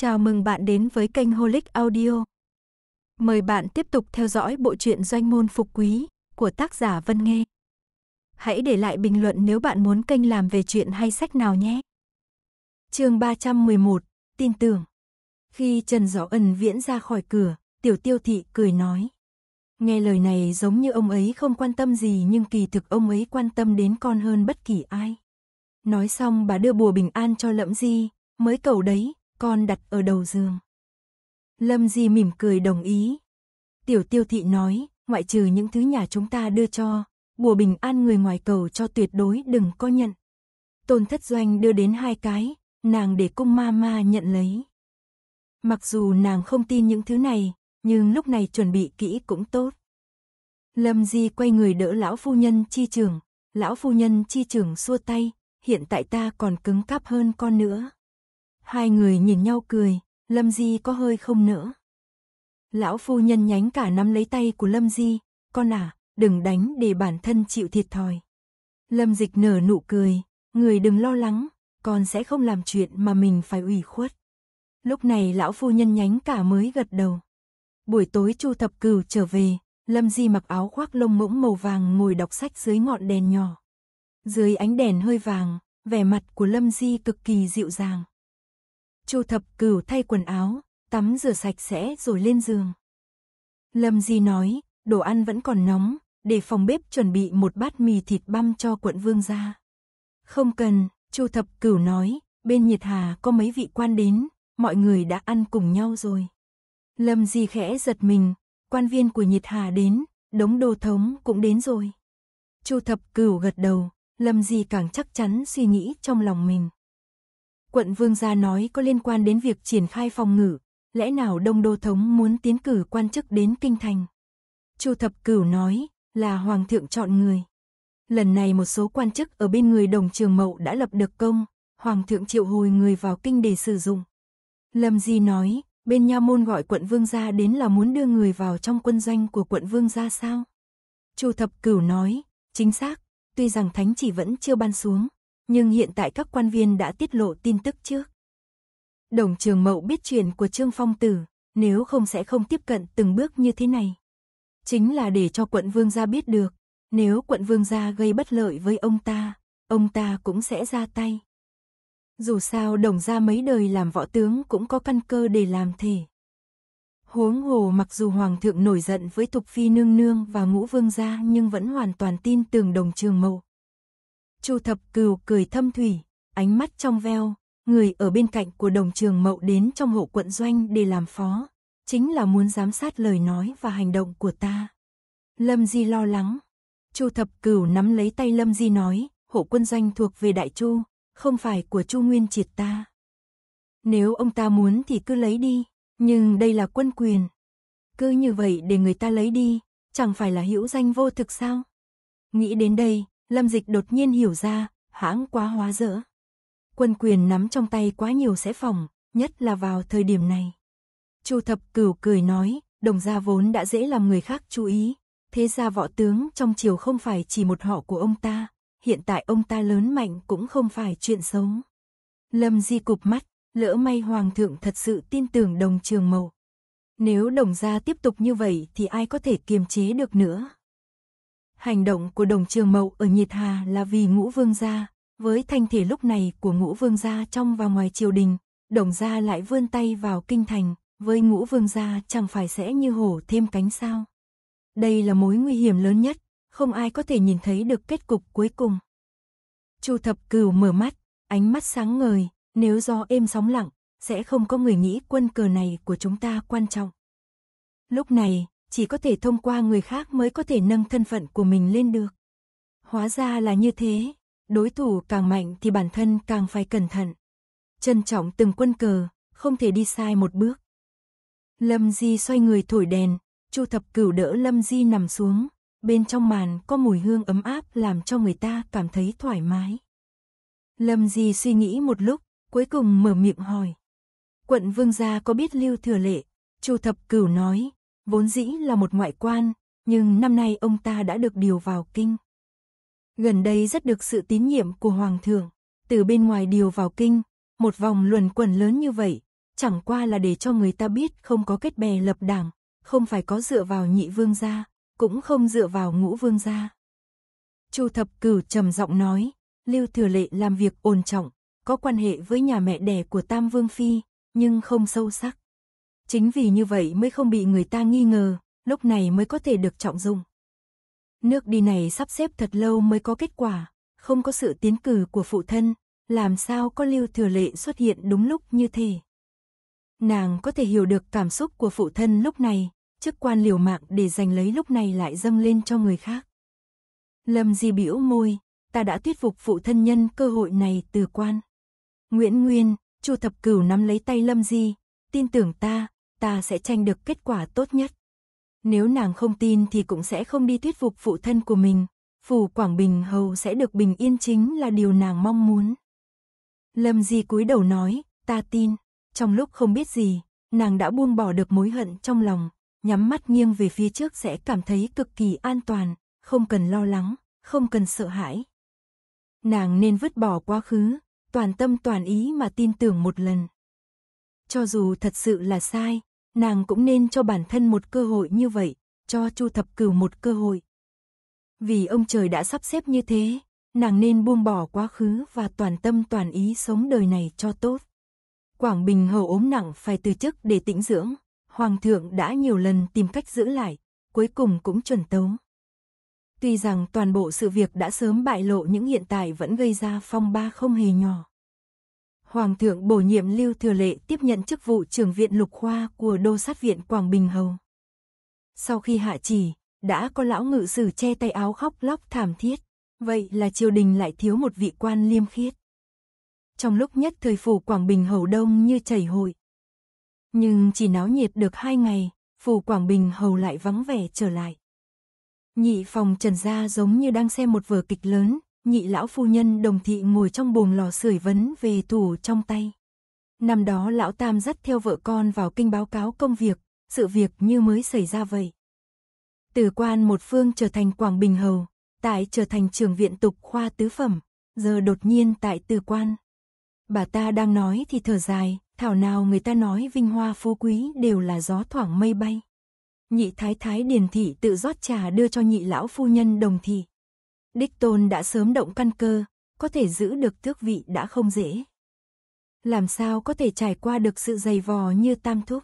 Chào mừng bạn đến với kênh Holic Audio. Mời bạn tiếp tục theo dõi bộ truyện Doanh môn phục quý của tác giả Vân Nghê. Hãy để lại bình luận nếu bạn muốn kênh làm về chuyện hay sách nào nhé. Chương 311: Tin tưởng. Khi Trần Gió Ân viễn ra khỏi cửa, Tiểu Tiêu thị cười nói: Nghe lời này giống như ông ấy không quan tâm gì nhưng kỳ thực ông ấy quan tâm đến con hơn bất kỳ ai. Nói xong bà đưa bùa bình an cho Lẫm Di, mới cầu đấy, con đặt ở đầu giường. Lâm Di mỉm cười đồng ý. Tiểu tiêu thị nói, ngoại trừ những thứ nhà chúng ta đưa cho, bùa bình an người ngoài cầu cho tuyệt đối đừng có nhận. Tôn thất doanh đưa đến hai cái, nàng để cung ma ma nhận lấy. Mặc dù nàng không tin những thứ này, nhưng lúc này chuẩn bị kỹ cũng tốt. Lâm Di quay người đỡ lão phu nhân chi trường lão phu nhân chi trường xua tay, hiện tại ta còn cứng cáp hơn con nữa. Hai người nhìn nhau cười, Lâm Di có hơi không nữa. Lão phu nhân nhánh cả nắm lấy tay của Lâm Di, con à, đừng đánh để bản thân chịu thiệt thòi. Lâm Dịch nở nụ cười, người đừng lo lắng, con sẽ không làm chuyện mà mình phải ủy khuất. Lúc này lão phu nhân nhánh cả mới gật đầu. Buổi tối Chu Thập Cửu trở về, Lâm Di mặc áo khoác lông mỗng màu vàng ngồi đọc sách dưới ngọn đèn nhỏ. Dưới ánh đèn hơi vàng, vẻ mặt của Lâm Di cực kỳ dịu dàng. Chu thập cửu thay quần áo, tắm rửa sạch sẽ rồi lên giường. Lâm Di nói, đồ ăn vẫn còn nóng, để phòng bếp chuẩn bị một bát mì thịt băm cho quận vương ra. Không cần, Chu thập cửu nói, bên nhiệt hà có mấy vị quan đến, mọi người đã ăn cùng nhau rồi. Lâm Di khẽ giật mình, quan viên của nhiệt hà đến, đống đồ thống cũng đến rồi. Chu thập cửu gật đầu, Lâm Di càng chắc chắn suy nghĩ trong lòng mình quận Vương Gia nói có liên quan đến việc triển khai phòng ngự, lẽ nào Đông Đô Thống muốn tiến cử quan chức đến Kinh Thành? Chu Thập Cửu nói, là Hoàng thượng chọn người. Lần này một số quan chức ở bên người đồng trường mậu đã lập được công, Hoàng thượng triệu hồi người vào kinh để sử dụng. Lâm Di nói, bên Nha Môn gọi quận Vương Gia đến là muốn đưa người vào trong quân doanh của quận Vương Gia sao? Chu Thập Cửu nói, chính xác, tuy rằng thánh chỉ vẫn chưa ban xuống, nhưng hiện tại các quan viên đã tiết lộ tin tức trước. Đồng trường mậu biết chuyện của Trương Phong Tử, nếu không sẽ không tiếp cận từng bước như thế này. Chính là để cho quận vương gia biết được, nếu quận vương gia gây bất lợi với ông ta, ông ta cũng sẽ ra tay. Dù sao đồng gia mấy đời làm võ tướng cũng có căn cơ để làm thể. Huống hồ mặc dù hoàng thượng nổi giận với Thục Phi nương nương và ngũ vương gia nhưng vẫn hoàn toàn tin tưởng đồng trường mậu, Chu Thập Cừu cười thâm thủy, ánh mắt trong veo, người ở bên cạnh của đồng trường mậu đến trong hộ quận doanh để làm phó, chính là muốn giám sát lời nói và hành động của ta. Lâm Di lo lắng. Chu Thập cừu nắm lấy tay Lâm Di nói, hộ quân doanh thuộc về Đại Chu, không phải của Chu Nguyên Triệt ta. Nếu ông ta muốn thì cứ lấy đi, nhưng đây là quân quyền. Cứ như vậy để người ta lấy đi, chẳng phải là hữu danh vô thực sao? Nghĩ đến đây, Lâm Dịch đột nhiên hiểu ra, hãng quá hóa dỡ, Quân quyền nắm trong tay quá nhiều sẽ phòng, nhất là vào thời điểm này. Chu Thập Cửu cười nói, đồng gia vốn đã dễ làm người khác chú ý, thế ra võ tướng trong triều không phải chỉ một họ của ông ta, hiện tại ông ta lớn mạnh cũng không phải chuyện xấu. Lâm Di cụp mắt, lỡ may hoàng thượng thật sự tin tưởng đồng trường mầu. Nếu đồng gia tiếp tục như vậy thì ai có thể kiềm chế được nữa. Hành động của đồng trường mậu ở Nhiệt Hà là vì ngũ vương gia, với thanh thể lúc này của ngũ vương gia trong và ngoài triều đình, đồng gia lại vươn tay vào kinh thành, với ngũ vương gia chẳng phải sẽ như hổ thêm cánh sao. Đây là mối nguy hiểm lớn nhất, không ai có thể nhìn thấy được kết cục cuối cùng. Chu thập cửu mở mắt, ánh mắt sáng ngời, nếu do êm sóng lặng, sẽ không có người nghĩ quân cờ này của chúng ta quan trọng. Lúc này, chỉ có thể thông qua người khác mới có thể nâng thân phận của mình lên được. Hóa ra là như thế, đối thủ càng mạnh thì bản thân càng phải cẩn thận. Trân trọng từng quân cờ, không thể đi sai một bước. Lâm Di xoay người thổi đèn, Chu Thập Cửu đỡ Lâm Di nằm xuống, bên trong màn có mùi hương ấm áp làm cho người ta cảm thấy thoải mái. Lâm Di suy nghĩ một lúc, cuối cùng mở miệng hỏi. Quận Vương gia có biết Lưu Thừa Lệ? Chu Thập Cửu nói, vốn dĩ là một ngoại quan, nhưng năm nay ông ta đã được điều vào kinh. Gần đây rất được sự tín nhiệm của Hoàng thượng, từ bên ngoài điều vào kinh, một vòng luẩn quẩn lớn như vậy, chẳng qua là để cho người ta biết không có kết bè lập đảng, không phải có dựa vào nhị vương gia, cũng không dựa vào ngũ vương gia. Chu thập cửu trầm giọng nói, Lưu Thừa Lệ làm việc ổn trọng, có quan hệ với nhà mẹ đẻ của Tam Vương Phi, nhưng không sâu sắc. Chính vì như vậy mới không bị người ta nghi ngờ, lúc này mới có thể được trọng dụng. Nước đi này sắp xếp thật lâu mới có kết quả, không có sự tiến cử của phụ thân, làm sao có lưu thừa lệ xuất hiện đúng lúc như thế. Nàng có thể hiểu được cảm xúc của phụ thân lúc này, chức quan liều mạng để giành lấy lúc này lại dâng lên cho người khác. Lâm Di biểu môi, ta đã thuyết phục phụ thân nhân cơ hội này từ quan. Nguyễn Nguyên, Chu Thập Cửu nắm lấy tay Lâm Di, tin tưởng ta, ta sẽ tranh được kết quả tốt nhất. Nếu nàng không tin thì cũng sẽ không đi thuyết phục phụ thân của mình. Phủ Quảng Bình hầu sẽ được bình yên chính là điều nàng mong muốn. Lâm Di cúi đầu nói, ta tin. Trong lúc không biết gì, nàng đã buông bỏ được mối hận trong lòng, nhắm mắt nghiêng về phía trước sẽ cảm thấy cực kỳ an toàn, không cần lo lắng, không cần sợ hãi. Nàng nên vứt bỏ quá khứ, toàn tâm toàn ý mà tin tưởng một lần. Cho dù thật sự là sai, nàng cũng nên cho bản thân một cơ hội như vậy, cho Chu Thập Cửu một cơ hội. Vì ông trời đã sắp xếp như thế, nàng nên buông bỏ quá khứ và toàn tâm toàn ý sống đời này cho tốt. Quảng Bình hầu ốm nặng phải từ chức để tĩnh dưỡng, Hoàng thượng đã nhiều lần tìm cách giữ lại, cuối cùng cũng chuẩn tấu. Tuy rằng toàn bộ sự việc đã sớm bại lộ những hiện tại vẫn gây ra phong ba không hề nhỏ. Hoàng thượng bổ nhiệm Lưu Thừa Lệ tiếp nhận chức vụ trưởng viện lục khoa của Đô sát viện Quảng Bình Hầu. Sau khi hạ chỉ, đã có lão ngự sử che tay áo khóc lóc thảm thiết, vậy là triều đình lại thiếu một vị quan liêm khiết. Trong lúc nhất thời phủ Quảng Bình Hầu đông như chảy hội. Nhưng chỉ náo nhiệt được hai ngày, phủ Quảng Bình Hầu lại vắng vẻ trở lại. Nhị phòng Trần Gia giống như đang xem một vở kịch lớn, nhị lão phu nhân đồng thị ngồi trong buồng lò sưởi vấn về tủ trong tay. Năm đó lão tam dắt theo vợ con vào kinh báo cáo công việc, sự việc như mới xảy ra vậy. Từ quan một phương trở thành Quảng Bình Hầu, tại trở thành trường viện tục khoa tứ phẩm, giờ đột nhiên tại từ quan. Bà ta đang nói thì thở dài, thảo nào người ta nói vinh hoa phú quý đều là gió thoảng mây bay. Nhị thái thái điền thị tự rót trà đưa cho nhị lão phu nhân đồng thị. Đích tôn đã sớm động căn cơ, có thể giữ được tước vị đã không dễ. Làm sao có thể trải qua được sự dày vò như tam thúc.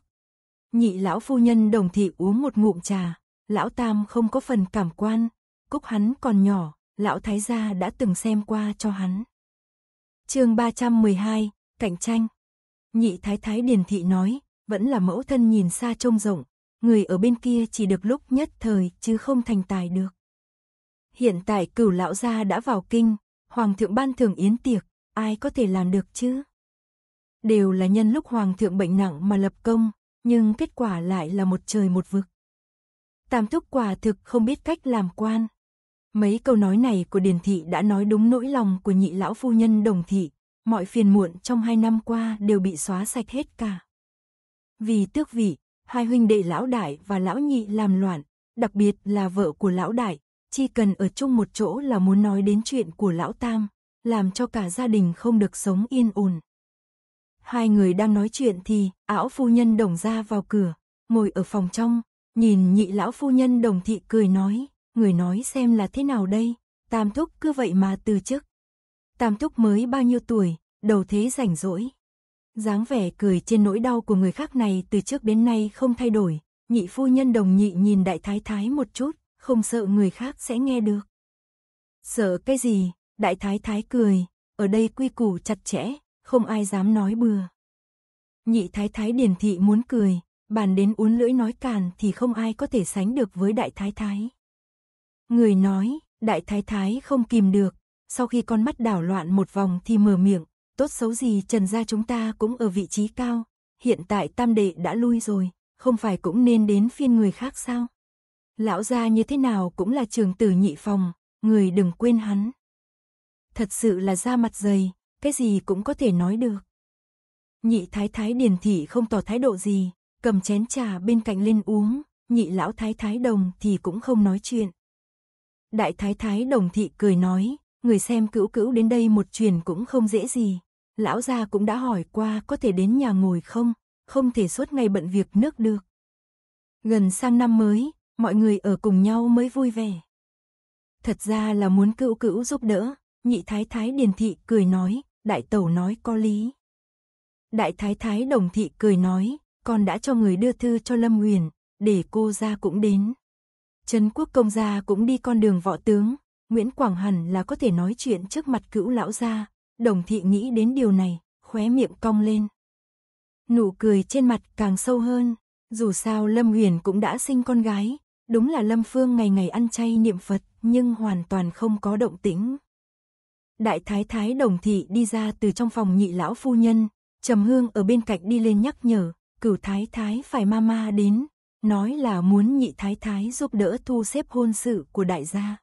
Nhị lão phu nhân đồng thị uống một ngụm trà, lão tam không có phần cảm quan, cúc hắn còn nhỏ, lão thái gia đã từng xem qua cho hắn. chương 312, cạnh tranh. Nhị thái thái điền thị nói, vẫn là mẫu thân nhìn xa trông rộng, người ở bên kia chỉ được lúc nhất thời chứ không thành tài được. Hiện tại cửu lão gia đã vào kinh, hoàng thượng ban thưởng yến tiệc, ai có thể làm được chứ? Đều là nhân lúc hoàng thượng bệnh nặng mà lập công, nhưng kết quả lại là một trời một vực. Tam thúc quả thực không biết cách làm quan. Mấy câu nói này của Điền Thị đã nói đúng nỗi lòng của nhị lão phu nhân đồng thị, mọi phiền muộn trong hai năm qua đều bị xóa sạch hết cả. Vì tước vị, hai huynh đệ lão đại và lão nhị làm loạn, đặc biệt là vợ của lão đại, chi cần ở chung một chỗ là muốn nói đến chuyện của lão Tam, làm cho cả gia đình không được sống yên ổn. Hai người đang nói chuyện thì, ảo phu nhân đồng ra vào cửa, ngồi ở phòng trong, nhìn nhị lão phu nhân đồng thị cười nói, người nói xem là thế nào đây, tam thúc cứ vậy mà từ chức. Tam thúc mới bao nhiêu tuổi, đầu thế rảnh rỗi. dáng vẻ cười trên nỗi đau của người khác này từ trước đến nay không thay đổi, nhị phu nhân đồng nhị nhìn đại thái thái một chút, không sợ người khác sẽ nghe được. Sợ cái gì, đại thái thái cười, ở đây quy củ chặt chẽ, không ai dám nói bừa. Nhị thái thái điển thị muốn cười, bàn đến uốn lưỡi nói càn thì không ai có thể sánh được với đại thái thái. Người nói, đại thái thái không kìm được, sau khi con mắt đảo loạn một vòng thì mở miệng, tốt xấu gì trần gia chúng ta cũng ở vị trí cao, hiện tại tam đệ đã lui rồi, không phải cũng nên đến phiên người khác sao? Lão gia như thế nào cũng là trường tử nhị phòng, người đừng quên hắn. Thật sự là da mặt dày, cái gì cũng có thể nói được. Nhị thái thái điền thị không tỏ thái độ gì, cầm chén trà bên cạnh lên uống, nhị lão thái thái đồng thì cũng không nói chuyện. Đại thái thái đồng thị cười nói, người xem cữu cữu đến đây một truyền cũng không dễ gì. Lão gia cũng đã hỏi qua có thể đến nhà ngồi không, không thể suốt ngày bận việc nước được. Gần sang năm mới, mọi người ở cùng nhau mới vui vẻ. Thật ra là muốn cựu cữu giúp đỡ, nhị thái thái điền thị cười nói, đại tẩu nói có lý. Đại thái thái đồng thị cười nói, con đã cho người đưa thư cho Lâm Nguyền, để cô ra cũng đến. Trấn quốc công gia cũng đi con đường võ tướng, Nguyễn Quảng hẳn là có thể nói chuyện trước mặt cữu lão gia, đồng thị nghĩ đến điều này, khóe miệng cong lên. Nụ cười trên mặt càng sâu hơn, dù sao Lâm Huyền cũng đã sinh con gái, Đúng là Lâm Phương ngày ngày ăn chay niệm Phật, nhưng hoàn toàn không có động tĩnh. Đại thái thái đồng thị đi ra từ trong phòng nhị lão phu nhân, Trầm Hương ở bên cạnh đi lên nhắc nhở, cửu thái thái phải ma ma đến, nói là muốn nhị thái thái giúp đỡ thu xếp hôn sự của đại gia.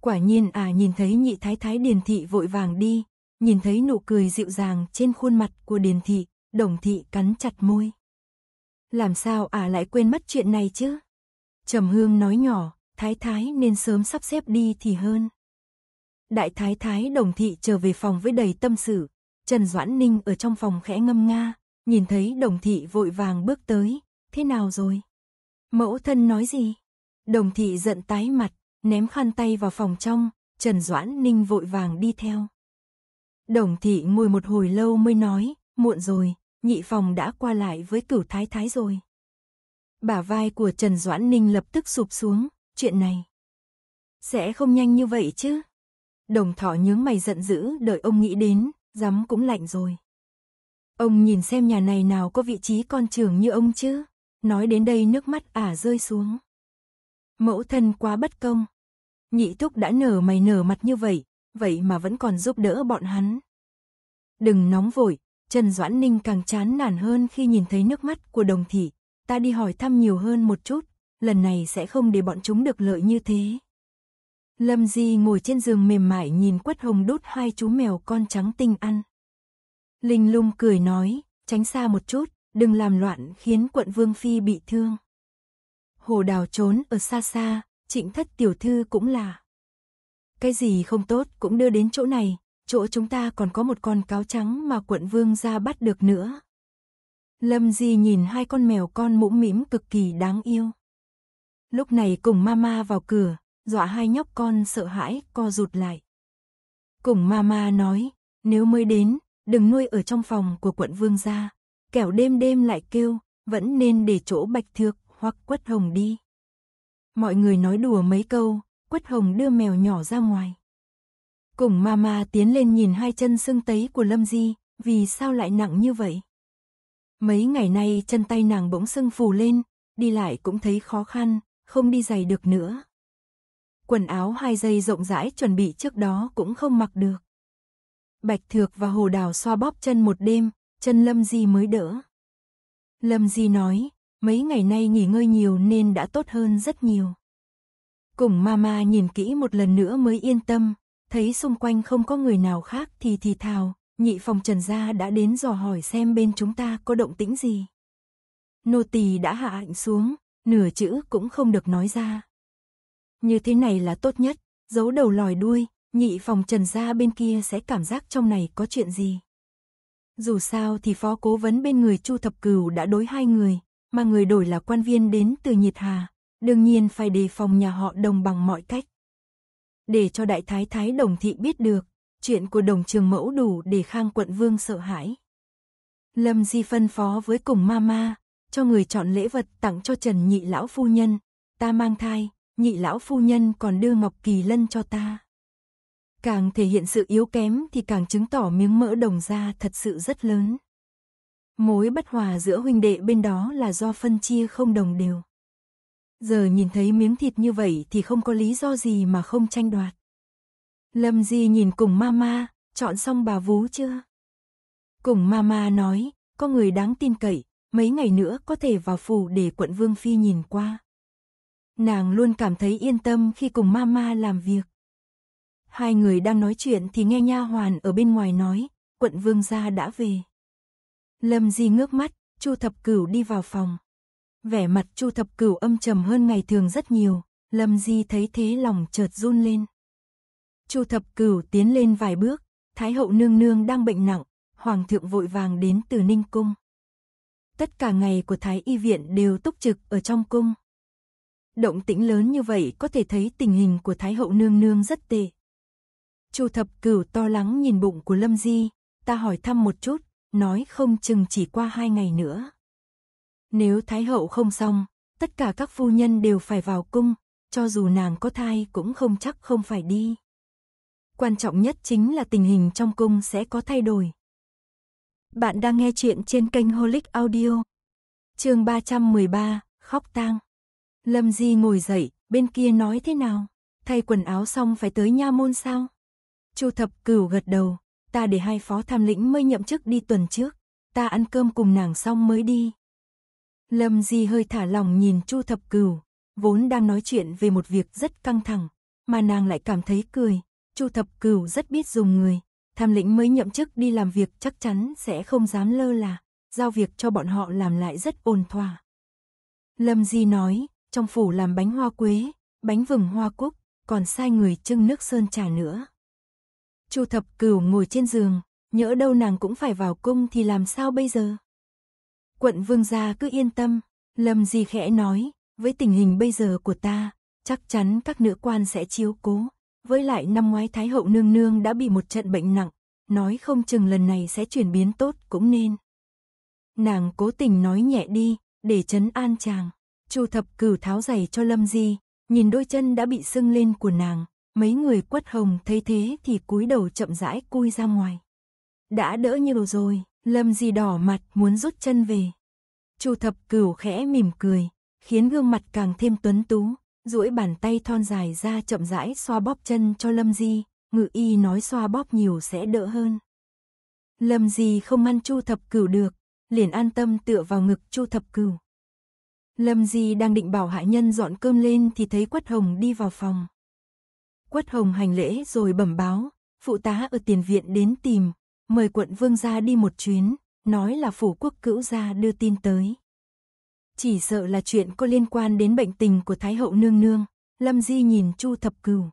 Quả nhiên à nhìn thấy nhị thái thái Điền Thị vội vàng đi, nhìn thấy nụ cười dịu dàng trên khuôn mặt của Điền Thị, đồng thị cắn chặt môi. Làm sao à lại quên mất chuyện này chứ? Trầm Hương nói nhỏ, Thái Thái nên sớm sắp xếp đi thì hơn. Đại Thái Thái đồng thị trở về phòng với đầy tâm sự. Trần Doãn Ninh ở trong phòng khẽ ngâm nga, nhìn thấy đồng thị vội vàng bước tới. Thế nào rồi? Mẫu thân nói gì? Đồng thị giận tái mặt, ném khăn tay vào phòng trong, Trần Doãn Ninh vội vàng đi theo. Đồng thị ngồi một hồi lâu mới nói, muộn rồi, nhị phòng đã qua lại với cửu thái thái rồi. Bả vai của Trần Doãn Ninh lập tức sụp xuống, chuyện này. Sẽ không nhanh như vậy chứ. Đồng thỏ nhướng mày giận dữ đợi ông nghĩ đến, dám cũng lạnh rồi. Ông nhìn xem nhà này nào có vị trí con trường như ông chứ. Nói đến đây nước mắt ả rơi xuống. Mẫu thân quá bất công. Nhị thúc đã nở mày nở mặt như vậy, vậy mà vẫn còn giúp đỡ bọn hắn. Đừng nóng vội, Trần Doãn Ninh càng chán nản hơn khi nhìn thấy nước mắt của đồng thị, ta đi hỏi thăm nhiều hơn một chút, lần này sẽ không để bọn chúng được lợi như thế. Lâm Di ngồi trên giường mềm mại nhìn Quất Hồng đút hai chú mèo con trắng tinh ăn. Linh lung cười nói, tránh xa một chút, đừng làm loạn khiến quận Vương Phi bị thương. Hồ đào trốn ở xa xa, trịnh thất tiểu thư cũng là. Cái gì không tốt cũng đưa đến chỗ này, chỗ chúng ta còn có một con cáo trắng mà quận Vương ra bắt được nữa. Lâm Di nhìn hai con mèo con mũm mĩm cực kỳ đáng yêu. Lúc này cùng mama vào cửa, dọa hai nhóc con sợ hãi co rụt lại. Cùng mama nói, nếu mới đến, đừng nuôi ở trong phòng của quận vương gia, kẻo đêm đêm lại kêu, vẫn nên để chỗ bạch thược hoặc quất hồng đi. Mọi người nói đùa mấy câu, quất hồng đưa mèo nhỏ ra ngoài. Cùng mama tiến lên nhìn hai chân sưng tấy của Lâm Di, vì sao lại nặng như vậy? Mấy ngày nay chân tay nàng bỗng sưng phù lên, đi lại cũng thấy khó khăn, không đi giày được nữa. Quần áo hai dây rộng rãi chuẩn bị trước đó cũng không mặc được. Bạch Thược và Hồ Đào xoa bóp chân một đêm, chân Lâm Di mới đỡ. Lâm Di nói, mấy ngày nay nghỉ ngơi nhiều nên đã tốt hơn rất nhiều. Cùng Mama nhìn kỹ một lần nữa mới yên tâm, thấy xung quanh không có người nào khác thì thì thào, nhị phòng Trần gia đã đến dò hỏi xem bên chúng ta có động tĩnh gì. Nô tỳ đã hạ hạnh xuống, nửa chữ cũng không được nói ra. Như thế này là tốt nhất, giấu đầu lòi đuôi, nhị phòng Trần gia bên kia sẽ cảm giác trong này có chuyện gì. Dù sao thì phó cố vấn bên người Chu Thập Cửu đã đối hai người, mà người đổi là quan viên đến từ Nhiệt Hà, đương nhiên phải đề phòng nhà họ đồng bằng mọi cách. Để cho đại thái thái đồng thị biết được, chuyện của đồng trường mẫu đủ để Khang quận vương sợ hãi. Lâm Di phân phó với cùng mama, cho người chọn lễ vật tặng cho Trần nhị lão phu nhân, ta mang thai, nhị lão phu nhân còn đưa Ngọc Kỳ Lân cho ta. Càng thể hiện sự yếu kém thì càng chứng tỏ miếng mỡ đồng ra thật sự rất lớn. Mối bất hòa giữa huynh đệ bên đó là do phân chia không đồng đều. Giờ nhìn thấy miếng thịt như vậy thì không có lý do gì mà không tranh đoạt. Lâm Di nhìn cùng mama, chọn xong bà vú chưa? Cùng mama nói, có người đáng tin cậy, mấy ngày nữa có thể vào phủ để quận Vương Phi nhìn qua. Nàng luôn cảm thấy yên tâm khi cùng mama làm việc. Hai người đang nói chuyện thì nghe nha hoàn ở bên ngoài nói, quận Vương gia đã về. Lâm Di ngước mắt, Chu Thập Cửu đi vào phòng. Vẻ mặt Chu Thập Cửu âm trầm hơn ngày thường rất nhiều, Lâm Di thấy thế lòng chợt run lên. Chu thập cửu tiến lên vài bước, Thái hậu nương nương đang bệnh nặng, hoàng thượng vội vàng đến từ Ninh cung. Tất cả ngày của Thái y viện đều túc trực ở trong cung. Động tĩnh lớn như vậy có thể thấy tình hình của Thái hậu nương nương rất tệ. Chu thập cửu to lắng nhìn bụng của Lâm Di, ta hỏi thăm một chút, nói không chừng chỉ qua hai ngày nữa. Nếu Thái hậu không xong, tất cả các phu nhân đều phải vào cung, cho dù nàng có thai cũng không chắc không phải đi quan trọng nhất chính là tình hình trong cung sẽ có thay đổi. Bạn đang nghe chuyện trên kênh Holic Audio. Chương 313, khóc tang. Lâm Di ngồi dậy, bên kia nói thế nào? Thay quần áo xong phải tới nha môn sao? Chu Thập Cửu gật đầu, ta để hai phó tham lĩnh mới nhậm chức đi tuần trước, ta ăn cơm cùng nàng xong mới đi. Lâm Di hơi thả lòng nhìn Chu Thập Cửu, vốn đang nói chuyện về một việc rất căng thẳng, mà nàng lại cảm thấy cười, Chu Thập Cửu rất biết dùng người, tham lĩnh mới nhậm chức đi làm việc chắc chắn sẽ không dám lơ là, giao việc cho bọn họ làm lại rất ổn thỏa. Lâm Di nói, trong phủ làm bánh hoa quế, bánh vừng hoa cúc, còn sai người trưng nước sơn trà nữa. Chu Thập Cửu ngồi trên giường, nhỡ đâu nàng cũng phải vào cung thì làm sao bây giờ? Quận vương gia cứ yên tâm, Lâm Di khẽ nói, với tình hình bây giờ của ta, chắc chắn các nữ quan sẽ chiếu cố. Với lại năm ngoái Thái hậu nương nương đã bị một trận bệnh nặng, nói không chừng lần này sẽ chuyển biến tốt cũng nên. Nàng cố tình nói nhẹ đi, để chấn an chàng. Chu thập cửu tháo giày cho Lâm Di, nhìn đôi chân đã bị sưng lên của nàng, mấy người quất hồng thấy thế thì cúi đầu chậm rãi cui ra ngoài. Đã đỡ nhiều rồi, Lâm Di đỏ mặt muốn rút chân về. Chu thập cửu khẽ mỉm cười, khiến gương mặt càng thêm tuấn tú duỗi bàn tay thon dài ra chậm rãi xoa bóp chân cho Lâm Di, ngự y nói xoa bóp nhiều sẽ đỡ hơn. Lâm Di không ăn Chu Thập Cửu được, liền an tâm tựa vào ngực Chu Thập Cửu. Lâm Di đang định bảo hạ nhân dọn cơm lên thì thấy Quất Hồng đi vào phòng. Quất Hồng hành lễ rồi bẩm báo, phụ tá ở tiền viện đến tìm, mời quận vương ra đi một chuyến, nói là phủ quốc cữu gia đưa tin tới chỉ sợ là chuyện có liên quan đến bệnh tình của Thái hậu nương nương. Lâm Di nhìn Chu Thập Cửu.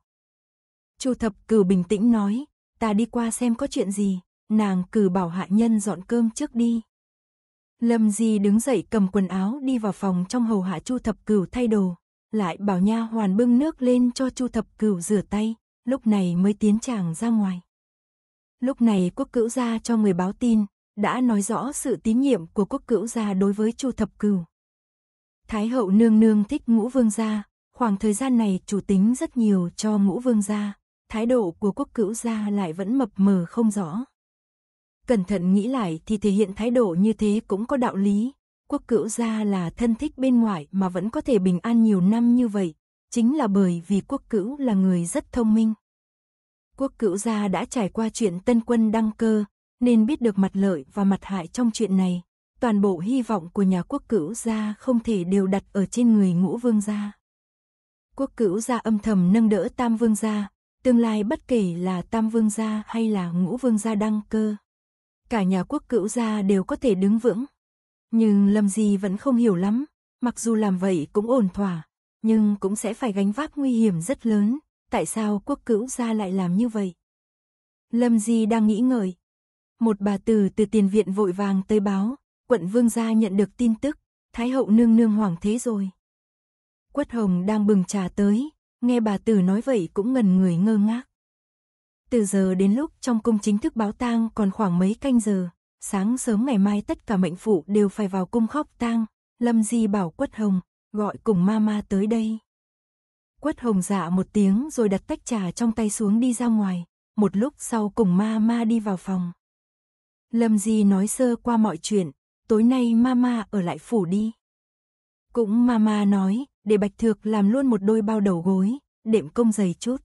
Chu Thập Cửu bình tĩnh nói, ta đi qua xem có chuyện gì, nàng cử bảo hạ nhân dọn cơm trước đi. Lâm Di đứng dậy cầm quần áo đi vào phòng trong hầu hạ Chu Thập Cửu thay đồ, lại bảo nha hoàn bưng nước lên cho Chu Thập Cửu rửa tay, lúc này mới tiến chàng ra ngoài. Lúc này quốc cữu gia cho người báo tin, đã nói rõ sự tín nhiệm của quốc cữu gia đối với Chu Thập Cửu. Thái hậu nương nương thích ngũ vương gia, khoảng thời gian này chủ tính rất nhiều cho ngũ vương gia, thái độ của quốc cữu gia lại vẫn mập mờ không rõ. Cẩn thận nghĩ lại thì thể hiện thái độ như thế cũng có đạo lý, quốc cữu gia là thân thích bên ngoài mà vẫn có thể bình an nhiều năm như vậy, chính là bởi vì quốc cữu là người rất thông minh. Quốc cữu gia đã trải qua chuyện tân quân đăng cơ, nên biết được mặt lợi và mặt hại trong chuyện này toàn bộ hy vọng của nhà quốc cửu gia không thể đều đặt ở trên người ngũ vương gia. Quốc cửu gia âm thầm nâng đỡ tam vương gia, tương lai bất kể là tam vương gia hay là ngũ vương gia đăng cơ. Cả nhà quốc cửu gia đều có thể đứng vững. Nhưng Lâm Di vẫn không hiểu lắm, mặc dù làm vậy cũng ổn thỏa, nhưng cũng sẽ phải gánh vác nguy hiểm rất lớn, tại sao quốc cửu gia lại làm như vậy? Lâm Di đang nghĩ ngợi. Một bà tử từ tiền viện vội vàng tới báo, quận vương gia nhận được tin tức, Thái hậu nương nương hoàng thế rồi. Quất Hồng đang bừng trà tới, nghe bà Tử nói vậy cũng ngần người ngơ ngác. Từ giờ đến lúc trong cung chính thức báo tang còn khoảng mấy canh giờ, sáng sớm ngày mai tất cả mệnh phụ đều phải vào cung khóc tang, Lâm Di bảo Quất Hồng, gọi cùng mama tới đây. Quất Hồng dạ một tiếng rồi đặt tách trà trong tay xuống đi ra ngoài, một lúc sau cùng ma ma đi vào phòng. Lâm Di nói sơ qua mọi chuyện, tối nay mama ở lại phủ đi. Cũng mama nói, để Bạch Thược làm luôn một đôi bao đầu gối, đệm công dày chút.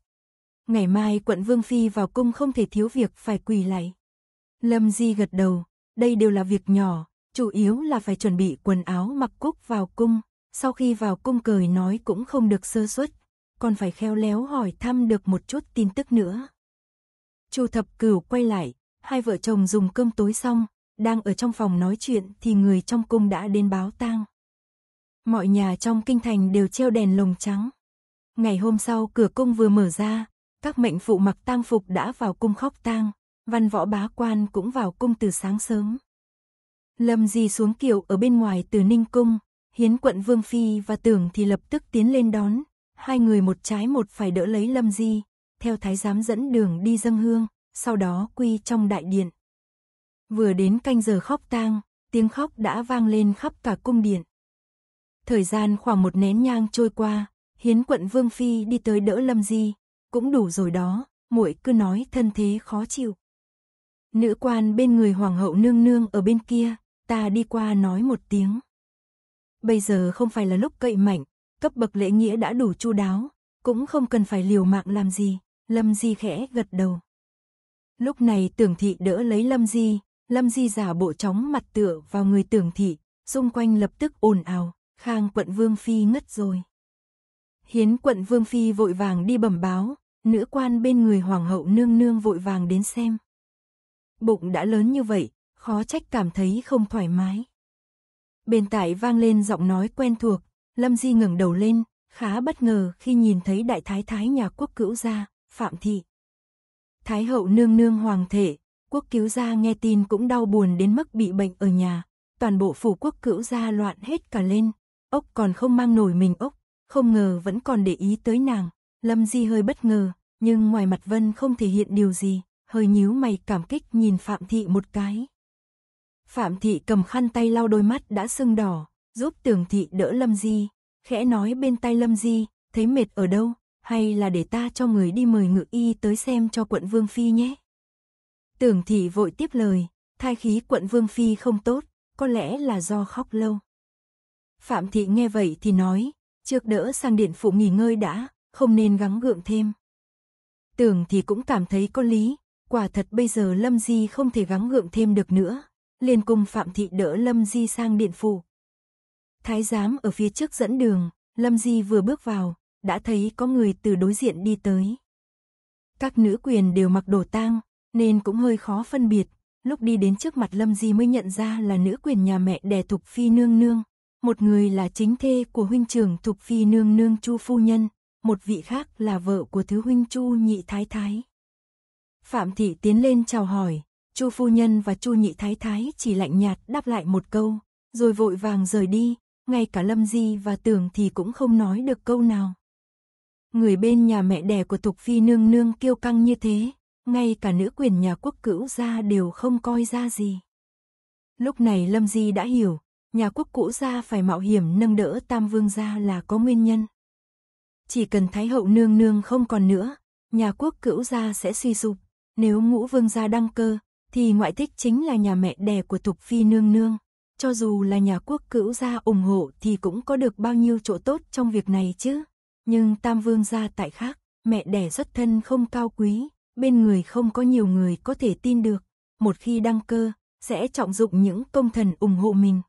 Ngày mai quận Vương Phi vào cung không thể thiếu việc phải quỳ lạy. Lâm Di gật đầu, đây đều là việc nhỏ, chủ yếu là phải chuẩn bị quần áo mặc cúc vào cung. Sau khi vào cung cười nói cũng không được sơ suất, còn phải khéo léo hỏi thăm được một chút tin tức nữa. Chu thập cửu quay lại, hai vợ chồng dùng cơm tối xong, đang ở trong phòng nói chuyện thì người trong cung đã đến báo tang. Mọi nhà trong kinh thành đều treo đèn lồng trắng. Ngày hôm sau cửa cung vừa mở ra, các mệnh phụ mặc tang phục đã vào cung khóc tang, văn võ bá quan cũng vào cung từ sáng sớm. Lâm Di xuống kiệu ở bên ngoài từ Ninh Cung, Hiến quận Vương Phi và Tưởng thì lập tức tiến lên đón, hai người một trái một phải đỡ lấy Lâm Di, theo thái giám dẫn đường đi dâng hương, sau đó quy trong đại điện. Vừa đến canh giờ khóc tang, tiếng khóc đã vang lên khắp cả cung điện. Thời gian khoảng một nén nhang trôi qua, hiến quận Vương Phi đi tới đỡ Lâm Di, cũng đủ rồi đó, muội cứ nói thân thế khó chịu. Nữ quan bên người hoàng hậu nương nương ở bên kia, ta đi qua nói một tiếng. Bây giờ không phải là lúc cậy mạnh, cấp bậc lễ nghĩa đã đủ chu đáo, cũng không cần phải liều mạng làm gì, Lâm Di khẽ gật đầu. Lúc này tưởng thị đỡ lấy Lâm Di, Lâm Di giả bộ chóng mặt tựa vào người tưởng thị, xung quanh lập tức ồn ào, khang quận Vương Phi ngất rồi. Hiến quận Vương Phi vội vàng đi bẩm báo, nữ quan bên người Hoàng hậu nương nương vội vàng đến xem. Bụng đã lớn như vậy, khó trách cảm thấy không thoải mái. Bên tại vang lên giọng nói quen thuộc, Lâm Di ngẩng đầu lên, khá bất ngờ khi nhìn thấy đại thái thái nhà quốc cữu gia, Phạm Thị. Thái hậu nương nương hoàng thể, Quốc cứu gia nghe tin cũng đau buồn đến mức bị bệnh ở nhà. Toàn bộ phủ quốc cữu gia loạn hết cả lên. Ốc còn không mang nổi mình ốc. Không ngờ vẫn còn để ý tới nàng. Lâm Di hơi bất ngờ, nhưng ngoài mặt Vân không thể hiện điều gì. Hơi nhíu mày cảm kích nhìn Phạm Thị một cái. Phạm Thị cầm khăn tay lau đôi mắt đã sưng đỏ, giúp Tưởng Thị đỡ Lâm Di. Khẽ nói bên tay Lâm Di, thấy mệt ở đâu, hay là để ta cho người đi mời ngự y tới xem cho quận Vương Phi nhé. Tưởng thị vội tiếp lời, thai khí quận Vương Phi không tốt, có lẽ là do khóc lâu. Phạm thị nghe vậy thì nói, trước đỡ sang điện phụ nghỉ ngơi đã, không nên gắng gượng thêm. Tưởng thì cũng cảm thấy có lý, quả thật bây giờ Lâm Di không thể gắng gượng thêm được nữa, liền cùng Phạm thị đỡ Lâm Di sang điện phụ. Thái giám ở phía trước dẫn đường, Lâm Di vừa bước vào, đã thấy có người từ đối diện đi tới. Các nữ quyền đều mặc đồ tang, nên cũng hơi khó phân biệt. Lúc đi đến trước mặt Lâm Di mới nhận ra là nữ quyền nhà mẹ đẻ Thục Phi Nương Nương, một người là chính thê của huynh trưởng Thục Phi Nương Nương Chu Phu Nhân, một vị khác là vợ của thứ huynh Chu Nhị Thái Thái. Phạm Thị tiến lên chào hỏi, Chu Phu Nhân và Chu Nhị Thái Thái chỉ lạnh nhạt đáp lại một câu, rồi vội vàng rời đi, ngay cả Lâm Di và Tưởng thì cũng không nói được câu nào. Người bên nhà mẹ đẻ của Thục Phi Nương Nương kêu căng như thế, ngay cả nữ quyền nhà quốc cữu gia đều không coi ra gì. Lúc này Lâm Di đã hiểu, nhà quốc cũ gia phải mạo hiểm nâng đỡ Tam Vương gia là có nguyên nhân. Chỉ cần Thái hậu nương nương không còn nữa, nhà quốc cữu gia sẽ suy sụp, nếu Ngũ Vương gia đăng cơ, thì ngoại thích chính là nhà mẹ đẻ của Thục phi nương nương, cho dù là nhà quốc cữu gia ủng hộ thì cũng có được bao nhiêu chỗ tốt trong việc này chứ. Nhưng Tam Vương gia tại khác, mẹ đẻ xuất thân không cao quý, bên người không có nhiều người có thể tin được, một khi đăng cơ, sẽ trọng dụng những công thần ủng hộ mình.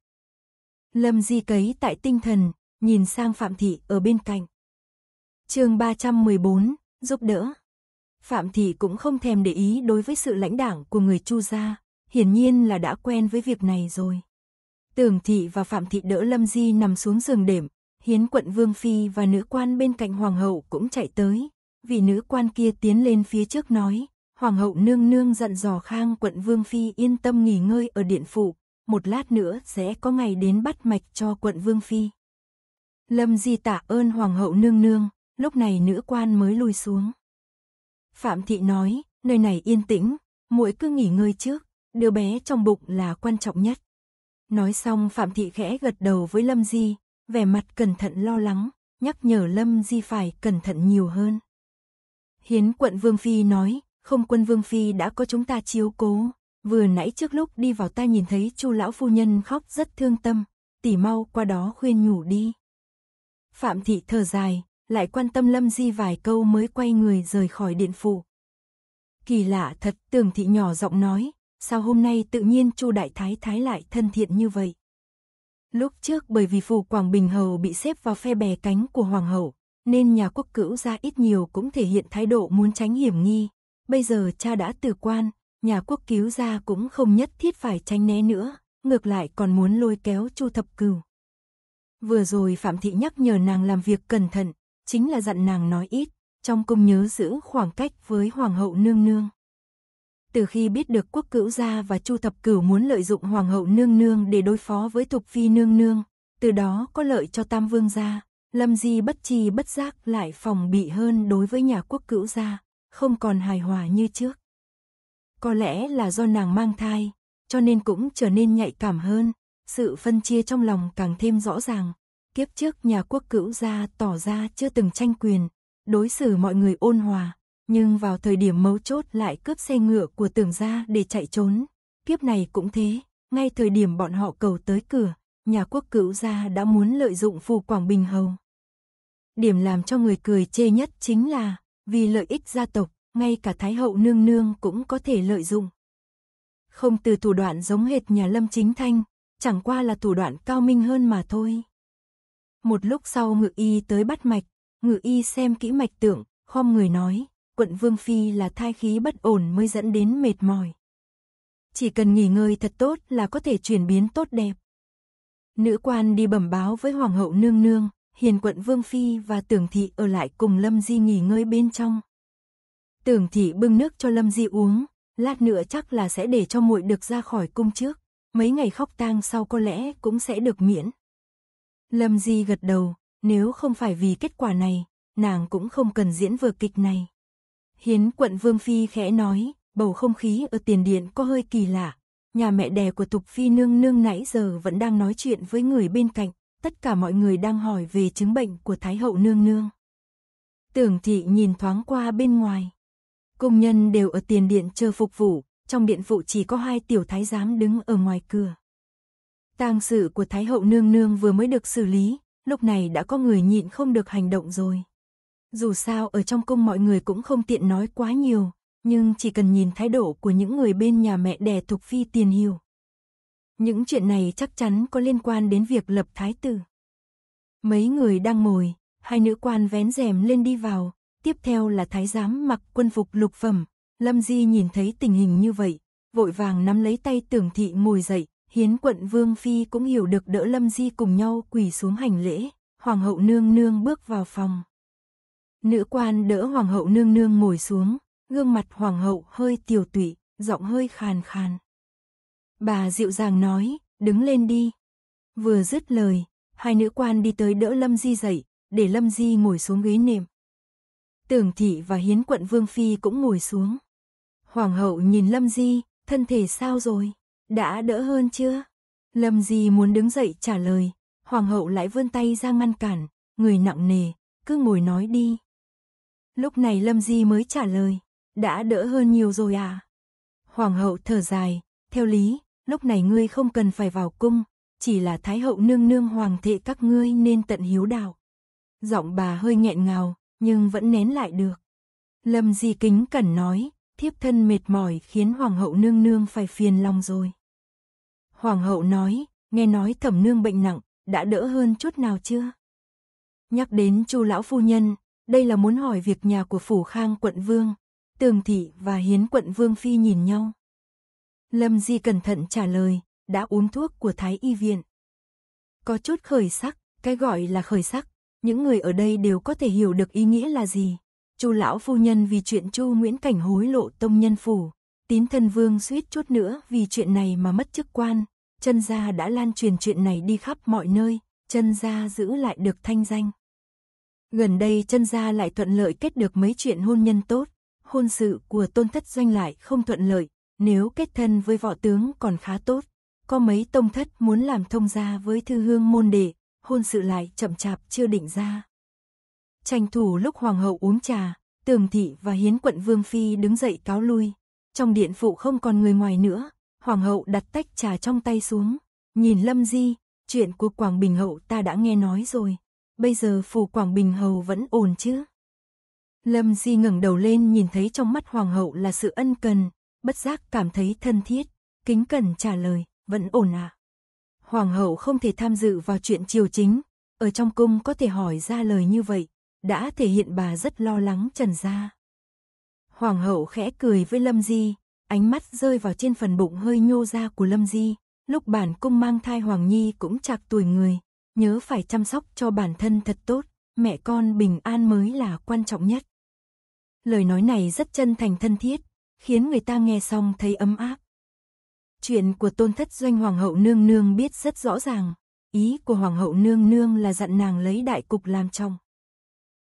Lâm Di cấy tại tinh thần, nhìn sang Phạm Thị ở bên cạnh. chương 314, giúp đỡ. Phạm Thị cũng không thèm để ý đối với sự lãnh đảng của người Chu gia, hiển nhiên là đã quen với việc này rồi. Tưởng Thị và Phạm Thị đỡ Lâm Di nằm xuống giường đệm, hiến quận Vương Phi và nữ quan bên cạnh Hoàng hậu cũng chạy tới, vị nữ quan kia tiến lên phía trước nói, Hoàng hậu nương nương dặn dò Khang quận Vương Phi yên tâm nghỉ ngơi ở điện phủ, một lát nữa sẽ có ngày đến bắt mạch cho quận Vương Phi. Lâm Di tạ ơn Hoàng hậu nương nương, lúc này nữ quan mới lui xuống. Phạm Thị nói, nơi này yên tĩnh, muội cứ nghỉ ngơi trước, đứa bé trong bụng là quan trọng nhất. Nói xong Phạm Thị khẽ gật đầu với Lâm Di, vẻ mặt cẩn thận lo lắng, nhắc nhở Lâm Di phải cẩn thận nhiều hơn. Hiến quận Vương Phi nói, không quân Vương Phi đã có chúng ta chiếu cố. Vừa nãy trước lúc đi vào ta nhìn thấy chu lão phu nhân khóc rất thương tâm, tỉ mau qua đó khuyên nhủ đi. Phạm Thị thở dài, lại quan tâm Lâm Di vài câu mới quay người rời khỏi điện phủ. Kỳ lạ thật, Tường Thị nhỏ giọng nói, sao hôm nay tự nhiên chu đại thái thái lại thân thiện như vậy? Lúc trước bởi vì phủ Quảng Bình Hầu bị xếp vào phe bè cánh của Hoàng hậu, nên nhà quốc cữu gia ít nhiều cũng thể hiện thái độ muốn tránh hiểm nghi. Bây giờ cha đã từ quan, nhà quốc cứu gia cũng không nhất thiết phải tránh né nữa, ngược lại còn muốn lôi kéo Chu Thập Cửu. Vừa rồi Phạm Thị nhắc nhở nàng làm việc cẩn thận, chính là dặn nàng nói ít, trong cung nhớ giữ khoảng cách với Hoàng hậu nương nương. Từ khi biết được quốc cữu gia và Chu Thập Cửu muốn lợi dụng Hoàng hậu nương nương để đối phó với Thục Phi nương nương, từ đó có lợi cho Tam Vương gia, Lâm Di bất chi bất giác lại phòng bị hơn đối với nhà quốc cữu gia, không còn hài hòa như trước. Có lẽ là do nàng mang thai, cho nên cũng trở nên nhạy cảm hơn, sự phân chia trong lòng càng thêm rõ ràng. Kiếp trước nhà quốc cữu gia tỏ ra chưa từng tranh quyền, đối xử mọi người ôn hòa, nhưng vào thời điểm mấu chốt lại cướp xe ngựa của tưởng gia để chạy trốn. Kiếp này cũng thế, ngay thời điểm bọn họ cầu tới cửa, nhà quốc cữu gia đã muốn lợi dụng phù Quảng Bình Hầu. Điểm làm cho người cười chê nhất chính là, vì lợi ích gia tộc, ngay cả Thái hậu nương nương cũng có thể lợi dụng. Không từ thủ đoạn giống hệt nhà Lâm Chính Thanh, chẳng qua là thủ đoạn cao minh hơn mà thôi. Một lúc sau ngự y tới bắt mạch, ngự y xem kỹ mạch tượng, khom người nói, quận Vương Phi là thai khí bất ổn mới dẫn đến mệt mỏi. Chỉ cần nghỉ ngơi thật tốt là có thể chuyển biến tốt đẹp. Nữ quan đi bẩm báo với Hoàng hậu nương nương, hiền quận Vương Phi và tưởng thị ở lại cùng Lâm Di nghỉ ngơi bên trong. Tưởng thị bưng nước cho Lâm Di uống, lát nữa chắc là sẽ để cho muội được ra khỏi cung trước, mấy ngày khóc tang sau có lẽ cũng sẽ được miễn. Lâm Di gật đầu, nếu không phải vì kết quả này, nàng cũng không cần diễn vở kịch này. Hiến quận Vương Phi khẽ nói, bầu không khí ở tiền điện có hơi kỳ lạ, nhà mẹ đẻ của Tục Phi Nương Nương nãy giờ vẫn đang nói chuyện với người bên cạnh, tất cả mọi người đang hỏi về chứng bệnh của Thái Hậu Nương Nương. Tưởng thị nhìn thoáng qua bên ngoài. Công nhân đều ở tiền điện chờ phục vụ, trong điện vụ chỉ có hai tiểu thái giám đứng ở ngoài cửa. tang sự của Thái Hậu Nương Nương vừa mới được xử lý, lúc này đã có người nhịn không được hành động rồi. Dù sao ở trong cung mọi người cũng không tiện nói quá nhiều, nhưng chỉ cần nhìn thái độ của những người bên nhà mẹ đẻ Thục Phi tiền hiểu. Những chuyện này chắc chắn có liên quan đến việc lập thái tử. Mấy người đang ngồi, hai nữ quan vén rèm lên đi vào, tiếp theo là thái giám mặc quân phục lục phẩm. Lâm Di nhìn thấy tình hình như vậy, vội vàng nắm lấy tay tưởng thị ngồi dậy, hiến quận Vương Phi cũng hiểu được đỡ Lâm Di cùng nhau quỳ xuống hành lễ, hoàng hậu nương nương bước vào phòng. Nữ quan đỡ hoàng hậu nương nương ngồi xuống, gương mặt hoàng hậu hơi tiểu tụy, giọng hơi khàn khàn. Bà dịu dàng nói, đứng lên đi. Vừa dứt lời, hai nữ quan đi tới đỡ Lâm Di dậy, để Lâm Di ngồi xuống ghế nệm. Tưởng thị và hiến quận Vương Phi cũng ngồi xuống. Hoàng hậu nhìn Lâm Di, thân thể sao rồi? Đã đỡ hơn chưa? Lâm Di muốn đứng dậy trả lời, Hoàng hậu lại vươn tay ra ngăn cản, người nặng nề, cứ ngồi nói đi. Lúc này Lâm Di mới trả lời đã đỡ hơn nhiều rồi à? Hoàng hậu thở dài, theo lý, lúc này ngươi không cần phải vào cung, chỉ là thái hậu nương nương hoàng thị các ngươi nên tận hiếu đạo. Giọng bà hơi nghẹn ngào, nhưng vẫn nén lại được. Lâm Di kính cẩn nói, thiếp thân mệt mỏi khiến hoàng hậu nương nương phải phiền lòng rồi. Hoàng hậu nói, nghe nói thẩm nương bệnh nặng, đã đỡ hơn chút nào chưa? Nhắc đến Chu lão phu nhân, đây là muốn hỏi việc nhà của phủ Khang quận vương, Tường Thị và Hiến quận Vương Phi nhìn nhau. Lâm Di cẩn thận trả lời, đã uống thuốc của Thái Y Viện. Có chút khởi sắc, cái gọi là khởi sắc, những người ở đây đều có thể hiểu được ý nghĩa là gì. Chu lão phu nhân vì chuyện Chu Nguyễn Cảnh hối lộ tông nhân phủ, tín thân vương suýt chút nữa vì chuyện này mà mất chức quan, chân gia đã lan truyền chuyện này đi khắp mọi nơi, chân gia giữ lại được thanh danh. Gần đây chân gia lại thuận lợi kết được mấy chuyện hôn nhân tốt, hôn sự của tôn thất doanh lại không thuận lợi, nếu kết thân với võ tướng còn khá tốt. Có mấy tông thất muốn làm thông gia với thư hương môn đệ, hôn sự lại chậm chạp chưa định ra. Tranh thủ lúc hoàng hậu uống trà, tường thị và hiến quận vương phi đứng dậy cáo lui. Trong điện phụ không còn người ngoài nữa, hoàng hậu đặt tách trà trong tay xuống, nhìn lâm di, chuyện của Quảng Bình Hậu ta đã nghe nói rồi. Bây giờ phủ Quảng Bình Hầu vẫn ổn chứ? Lâm Di ngẩng đầu lên nhìn thấy trong mắt hoàng hậu là sự ân cần, bất giác cảm thấy thân thiết, kính cần trả lời, vẫn ổn à. Hoàng hậu không thể tham dự vào chuyện triều chính, ở trong cung có thể hỏi ra lời như vậy, đã thể hiện bà rất lo lắng Trần Gia. Hoàng hậu khẽ cười với Lâm Di, ánh mắt rơi vào trên phần bụng hơi nhô ra của Lâm Di, lúc bản cung mang thai Hoàng Nhi cũng chạc tuổi người, nhớ phải chăm sóc cho bản thân thật tốt, mẹ con bình an mới là quan trọng nhất. Lời nói này rất chân thành thân thiết, khiến người ta nghe xong thấy ấm áp. Chuyện của tôn thất doanh hoàng hậu nương nương biết rất rõ ràng, ý của hoàng hậu nương nương là dặn nàng lấy đại cục làm trong.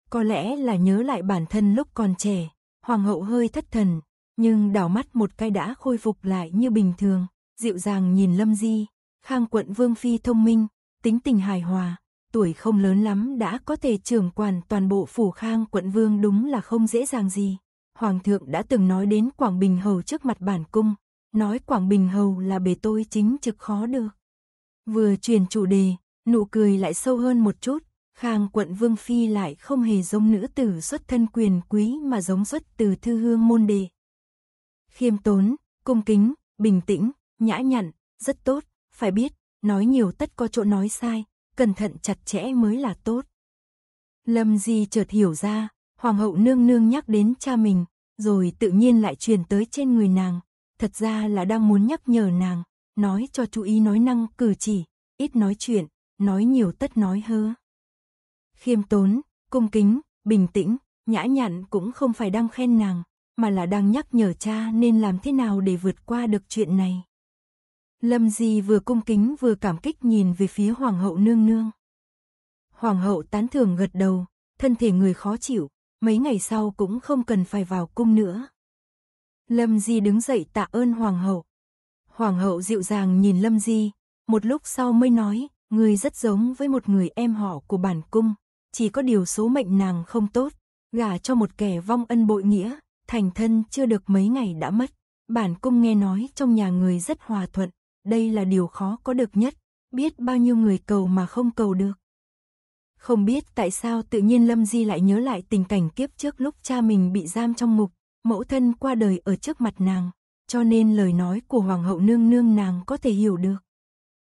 Có lẽ là nhớ lại bản thân lúc còn trẻ, hoàng hậu hơi thất thần, nhưng đảo mắt một cái đã khôi phục lại như bình thường, dịu dàng nhìn Lâm Di, Khang quận Vương Phi thông minh, tính tình hài hòa, tuổi không lớn lắm đã có thể trưởng quản toàn bộ phủ khang quận vương đúng là không dễ dàng gì. Hoàng thượng đã từng nói đến Quảng Bình Hầu trước mặt bản cung, nói Quảng Bình Hầu là bề tôi chính trực khó được. Vừa truyền chủ đề, nụ cười lại sâu hơn một chút, khang quận Vương Phi lại không hề giống nữ tử xuất thân quyền quý mà giống xuất từ thư hương môn đề. Khiêm tốn, cung kính, bình tĩnh, nhã nhặn, rất tốt, phải biết, nói nhiều tất có chỗ nói sai, cẩn thận chặt chẽ mới là tốt. Lâm Di chợt hiểu ra, Hoàng hậu nương nương nhắc đến cha mình, rồi tự nhiên lại truyền tới trên người nàng, thật ra là đang muốn nhắc nhở nàng, nói cho chú ý nói năng cử chỉ, ít nói chuyện, nói nhiều tất nói hơ. Khiêm tốn, cung kính, bình tĩnh, nhã nhặn cũng không phải đang khen nàng, mà là đang nhắc nhở cha nên làm thế nào để vượt qua được chuyện này. Lâm Di vừa cung kính vừa cảm kích nhìn về phía Hoàng hậu nương nương. Hoàng hậu tán thưởng gật đầu, thân thể người khó chịu, mấy ngày sau cũng không cần phải vào cung nữa. Lâm Di đứng dậy tạ ơn Hoàng hậu. Hoàng hậu dịu dàng nhìn Lâm Di, một lúc sau mới nói, người rất giống với một người em họ của bản cung, chỉ có điều số mệnh nàng không tốt, gả cho một kẻ vong ân bội nghĩa, thành thân chưa được mấy ngày đã mất. Bản cung nghe nói trong nhà người rất hòa thuận, đây là điều khó có được nhất, biết bao nhiêu người cầu mà không cầu được. Không biết tại sao tự nhiên Lâm Di lại nhớ lại tình cảnh kiếp trước lúc cha mình bị giam trong ngục, mẫu thân qua đời ở trước mặt nàng, cho nên lời nói của Hoàng hậu nương nương nàng có thể hiểu được.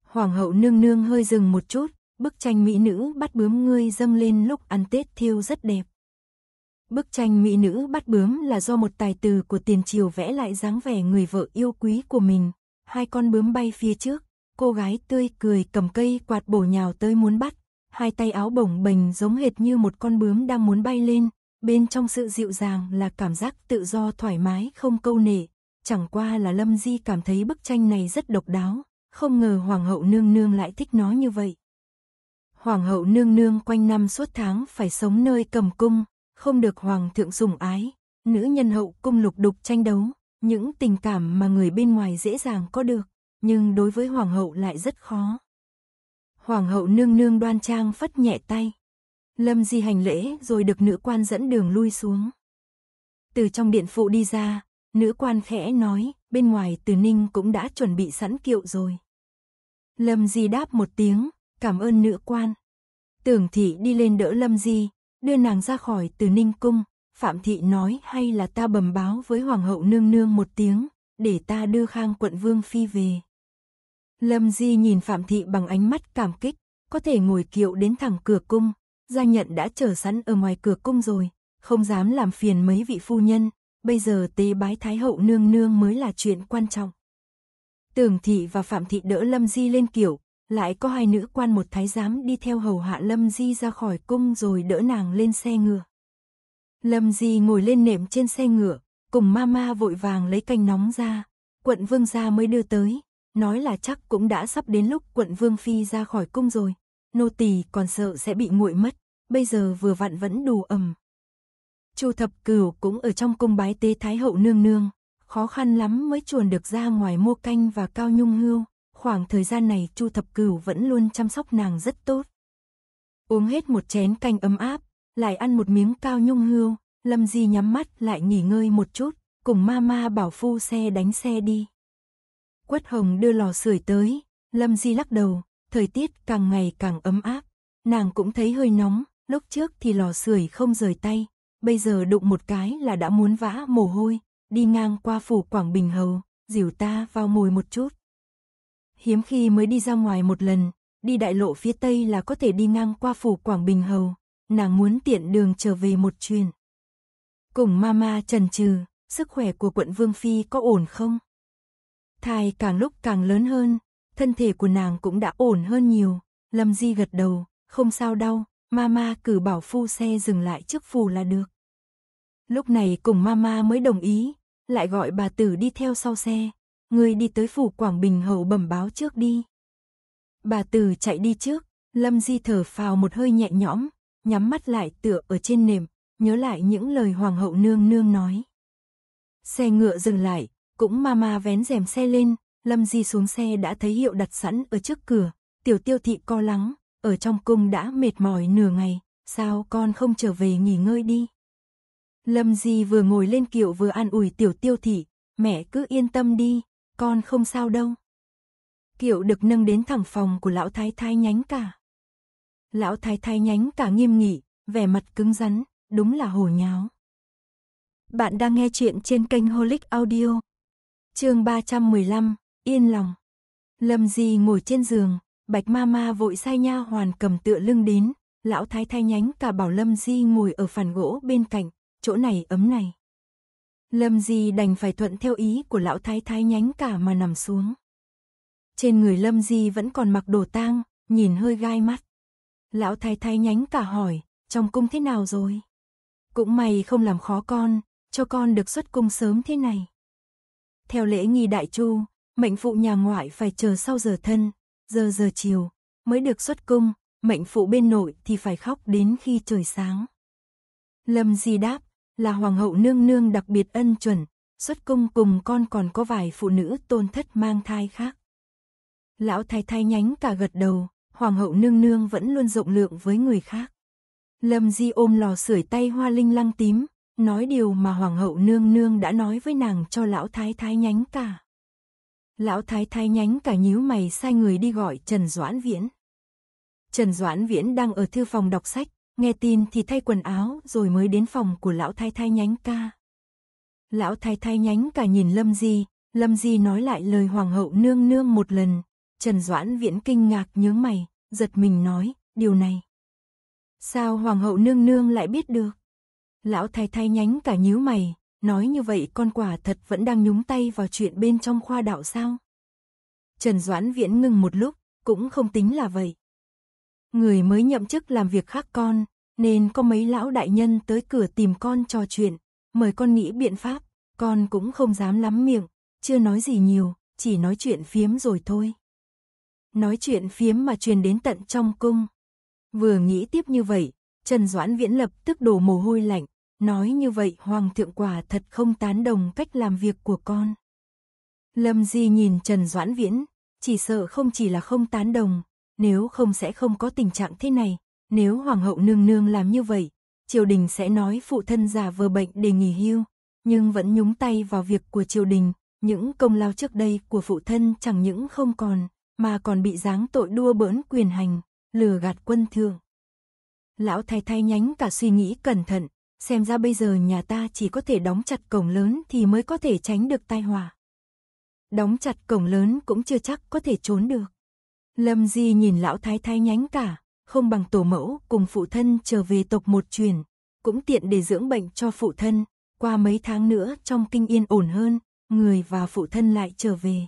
Hoàng hậu nương nương hơi dừng một chút, bức tranh mỹ nữ bắt bướm ngươi dâng lên lúc ăn Tết thiêu rất đẹp. Bức tranh mỹ nữ bắt bướm là do một tài từ của tiền triều vẽ lại dáng vẻ người vợ yêu quý của mình, hai con bướm bay phía trước, cô gái tươi cười cầm cây quạt bổ nhào tới muốn bắt, hai tay áo bổng bềnh giống hệt như một con bướm đang muốn bay lên, bên trong sự dịu dàng là cảm giác tự do thoải mái không câu nể, chẳng qua là Lâm Di cảm thấy bức tranh này rất độc đáo, không ngờ Hoàng hậu nương nương lại thích nó như vậy. Hoàng hậu nương nương quanh năm suốt tháng phải sống nơi cầm cung, không được hoàng thượng sủng ái, nữ nhân hậu cung lục đục tranh đấu, những tình cảm mà người bên ngoài dễ dàng có được, nhưng đối với hoàng hậu lại rất khó. Hoàng hậu nương nương đoan trang phất nhẹ tay. Lâm Di hành lễ rồi được nữ quan dẫn đường lui xuống. Từ trong điện phụ đi ra, nữ quan khẽ nói, bên ngoài từ Ninh cũng đã chuẩn bị sẵn kiệu rồi. Lâm Di đáp một tiếng, cảm ơn nữ quan. Tưởng thị đi lên đỡ Lâm Di, đưa nàng ra khỏi từ Ninh cung, Phạm Thị nói hay là ta bẩm báo với Hoàng hậu nương nương một tiếng, để ta đưa khang quận vương phi về. Lâm Di nhìn Phạm Thị bằng ánh mắt cảm kích, có thể ngồi kiệu đến thẳng cửa cung, gia nhận đã chờ sẵn ở ngoài cửa cung rồi, không dám làm phiền mấy vị phu nhân, bây giờ tế bái thái hậu nương nương mới là chuyện quan trọng. Tưởng thị và Phạm thị đỡ Lâm Di lên kiệu, lại có hai nữ quan một thái giám đi theo hầu hạ Lâm Di ra khỏi cung rồi đỡ nàng lên xe ngựa. Lâm Di ngồi lên nệm trên xe ngựa, cùng mama vội vàng lấy canh nóng ra, quận vương gia mới đưa tới, nói là chắc cũng đã sắp đến lúc quận vương phi ra khỏi cung rồi, nô tỳ còn sợ sẽ bị nguội mất, bây giờ vừa vặn vẫn đủ ẩm. Chu Thập Cửu cũng ở trong cung bái tế thái hậu nương nương, khó khăn lắm mới chuồn được ra ngoài mua canh và cao nhung hưu, khoảng thời gian này Chu Thập Cửu vẫn luôn chăm sóc nàng rất tốt. Uống hết một chén canh ấm áp, lại ăn một miếng cao nhung hươu, Lâm Di nhắm mắt lại nghỉ ngơi một chút, cùng mama bảo phu xe đánh xe đi. Quất Hồng đưa lò sưởi tới, Lâm Di lắc đầu, thời tiết càng ngày càng ấm áp, nàng cũng thấy hơi nóng, lúc trước thì lò sưởi không rời tay, bây giờ đụng một cái là đã muốn vã mồ hôi, đi ngang qua phủ Quảng Bình Hầu, dìu ta vào ngồi một chút. Hiếm khi mới đi ra ngoài một lần, đi đại lộ phía Tây là có thể đi ngang qua phủ Quảng Bình Hầu, nàng muốn tiện đường trở về một chuyến. Cùng mama trần trừ, sức khỏe của quận Vương Phi có ổn không? Thai càng lúc càng lớn hơn, thân thể của nàng cũng đã ổn hơn nhiều, Lâm Di gật đầu, không sao đâu. mama cử bảo phu xe dừng lại trước phù là được. Lúc này cùng mama mới đồng ý, lại gọi bà tử đi theo sau xe, người đi tới phủ Quảng Bình hậu bẩm báo trước đi. Bà tử chạy đi trước, Lâm Di thở phào một hơi nhẹ nhõm, nhắm mắt lại tựa ở trên nềm, nhớ lại những lời hoàng hậu nương nương nói. Xe ngựa dừng lại, cũng ma ma vén rèm xe lên, Lâm Di xuống xe đã thấy hiệu đặt sẵn ở trước cửa, tiểu tiêu thị co lắng, ở trong cung đã mệt mỏi nửa ngày, sao con không trở về nghỉ ngơi đi. Lâm Di vừa ngồi lên kiệu vừa an ủi tiểu tiêu thị, mẹ cứ yên tâm đi, con không sao đâu. Kiệu được nâng đến thẳng phòng của lão thái thái nhánh cả. Lão thái thái nhánh cả nghiêm nghị, vẻ mặt cứng rắn, đúng là hồ nháo. Bạn đang nghe chuyện trên kênh Holic Audio. Chương 315, yên lòng. Lâm Di ngồi trên giường, Bạch Mama vội sai nha hoàn cầm tựa lưng đến, lão thái thái nhánh cả bảo Lâm Di ngồi ở phản gỗ bên cạnh, chỗ này ấm này. Lâm Di đành phải thuận theo ý của lão thái thái nhánh cả mà nằm xuống. Trên người Lâm Di vẫn còn mặc đồ tang, nhìn hơi gai mắt. Lão thái thái nhánh cả hỏi, trong cung thế nào rồi? Cũng may không làm khó con, cho con được xuất cung sớm thế này. Theo lễ nghi đại chu, mệnh phụ nhà ngoại phải chờ sau giờ thân, giờ giờ chiều, mới được xuất cung, mệnh phụ bên nội thì phải khóc đến khi trời sáng. Lâm Di đáp, là hoàng hậu nương nương đặc biệt ân chuẩn, xuất cung cùng con còn có vài phụ nữ tôn thất mang thai khác. Lão thái thái nhánh cả gật đầu, Hoàng hậu nương nương vẫn luôn rộng lượng với người khác. Lâm Di ôm lò sưởi tay hoa linh lăng tím, nói điều mà Hoàng hậu nương nương đã nói với nàng cho lão thái thái nhánh cả. Lão thái thái nhánh cả nhíu mày sai người đi gọi Trần Doãn Viễn. Trần Doãn Viễn đang ở thư phòng đọc sách, nghe tin thì thay quần áo rồi mới đến phòng của lão thái thái nhánh ca. Lão thái thái nhánh cả nhìn Lâm Di, Lâm Di nói lại lời hoàng hậu nương nương một lần, Trần Doãn Viễn kinh ngạc nhướng mày, giật mình nói, điều này. Sao Hoàng hậu nương nương lại biết được? Lão thái thái nhánh cả nhíu mày, nói như vậy con quả thật vẫn đang nhúng tay vào chuyện bên trong khoa đạo sao? Trần Doãn Viễn ngừng một lúc, cũng không tính là vậy. Người mới nhậm chức làm việc khác con, nên có mấy lão đại nhân tới cửa tìm con trò chuyện, mời con nghĩ biện pháp, con cũng không dám lắm miệng, chưa nói gì nhiều, chỉ nói chuyện phiếm rồi thôi nói chuyện phiếm mà truyền đến tận trong cung. Vừa nghĩ tiếp như vậy, Trần Doãn Viễn lập tức đổ mồ hôi lạnh, nói như vậy Hoàng thượng quả thật không tán đồng cách làm việc của con. Lâm Di nhìn Trần Doãn Viễn, chỉ sợ không chỉ là không tán đồng, nếu không sẽ không có tình trạng thế này, nếu Hoàng hậu nương nương làm như vậy, triều đình sẽ nói phụ thân già vừa bệnh để nghỉ hưu, nhưng vẫn nhúng tay vào việc của triều đình, những công lao trước đây của phụ thân chẳng những không còn, mà còn bị giáng tội đua bỡn quyền hành, lừa gạt quân thương. Lão thái thái nhánh cả suy nghĩ cẩn thận, xem ra bây giờ nhà ta chỉ có thể đóng chặt cổng lớn thì mới có thể tránh được tai họa. Đóng chặt cổng lớn cũng chưa chắc có thể trốn được. Lâm Di nhìn lão thái thái nhánh cả, không bằng tổ mẫu cùng phụ thân trở về tộc một truyền, cũng tiện để dưỡng bệnh cho phụ thân, qua mấy tháng nữa trong kinh yên ổn hơn, người và phụ thân lại trở về.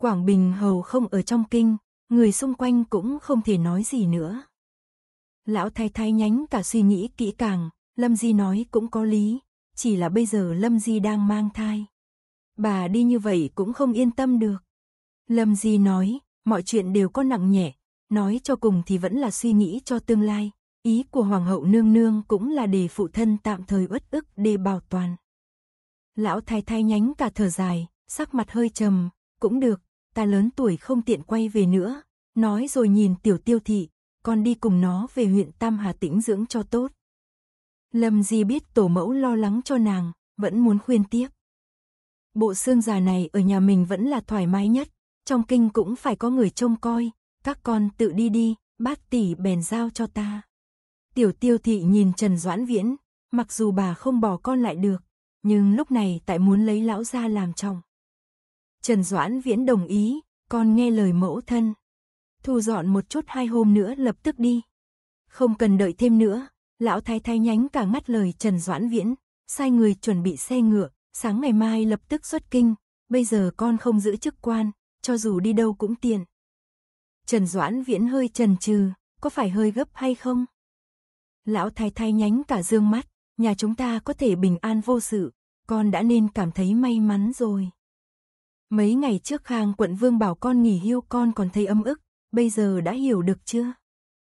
Quảng Bình hầu không ở trong kinh, người xung quanh cũng không thể nói gì nữa. Lão thái Thay nhánh cả suy nghĩ kỹ càng, Lâm Di nói cũng có lý, chỉ là bây giờ Lâm Di đang mang thai. Bà đi như vậy cũng không yên tâm được. Lâm Di nói, mọi chuyện đều có nặng nhẹ, nói cho cùng thì vẫn là suy nghĩ cho tương lai. Ý của Hoàng hậu nương nương cũng là để phụ thân tạm thời uất ức để bảo toàn. Lão thái Thay nhánh cả thở dài, sắc mặt hơi trầm, cũng được, ta lớn tuổi không tiện quay về nữa, nói rồi nhìn tiểu tiêu thị, con đi cùng nó về huyện Tam Hà tĩnh dưỡng cho tốt. Lâm Di biết tổ mẫu lo lắng cho nàng, vẫn muốn khuyên tiếp. Bộ xương già này ở nhà mình vẫn là thoải mái nhất, trong kinh cũng phải có người trông coi, các con tự đi đi, bác tỷ bèn giao cho ta. Tiểu tiêu thị nhìn Trần Doãn Viễn, mặc dù bà không bỏ con lại được, nhưng lúc này tại muốn lấy lão ra làm chồng. Trần Doãn Viễn đồng ý, con nghe lời mẫu thân. Thu dọn một chút hai hôm nữa lập tức đi. Không cần đợi thêm nữa, lão thái thái nhánh cả mắt lời Trần Doãn Viễn, sai người chuẩn bị xe ngựa, sáng ngày mai lập tức xuất kinh, bây giờ con không giữ chức quan, cho dù đi đâu cũng tiện. Trần Doãn Viễn hơi trần trừ, có phải hơi gấp hay không? Lão thái thái nhánh cả dương mắt, nhà chúng ta có thể bình an vô sự, con đã nên cảm thấy may mắn rồi. Mấy ngày trước Khang quận vương bảo con nghỉ hưu con còn thấy âm ức, bây giờ đã hiểu được chưa?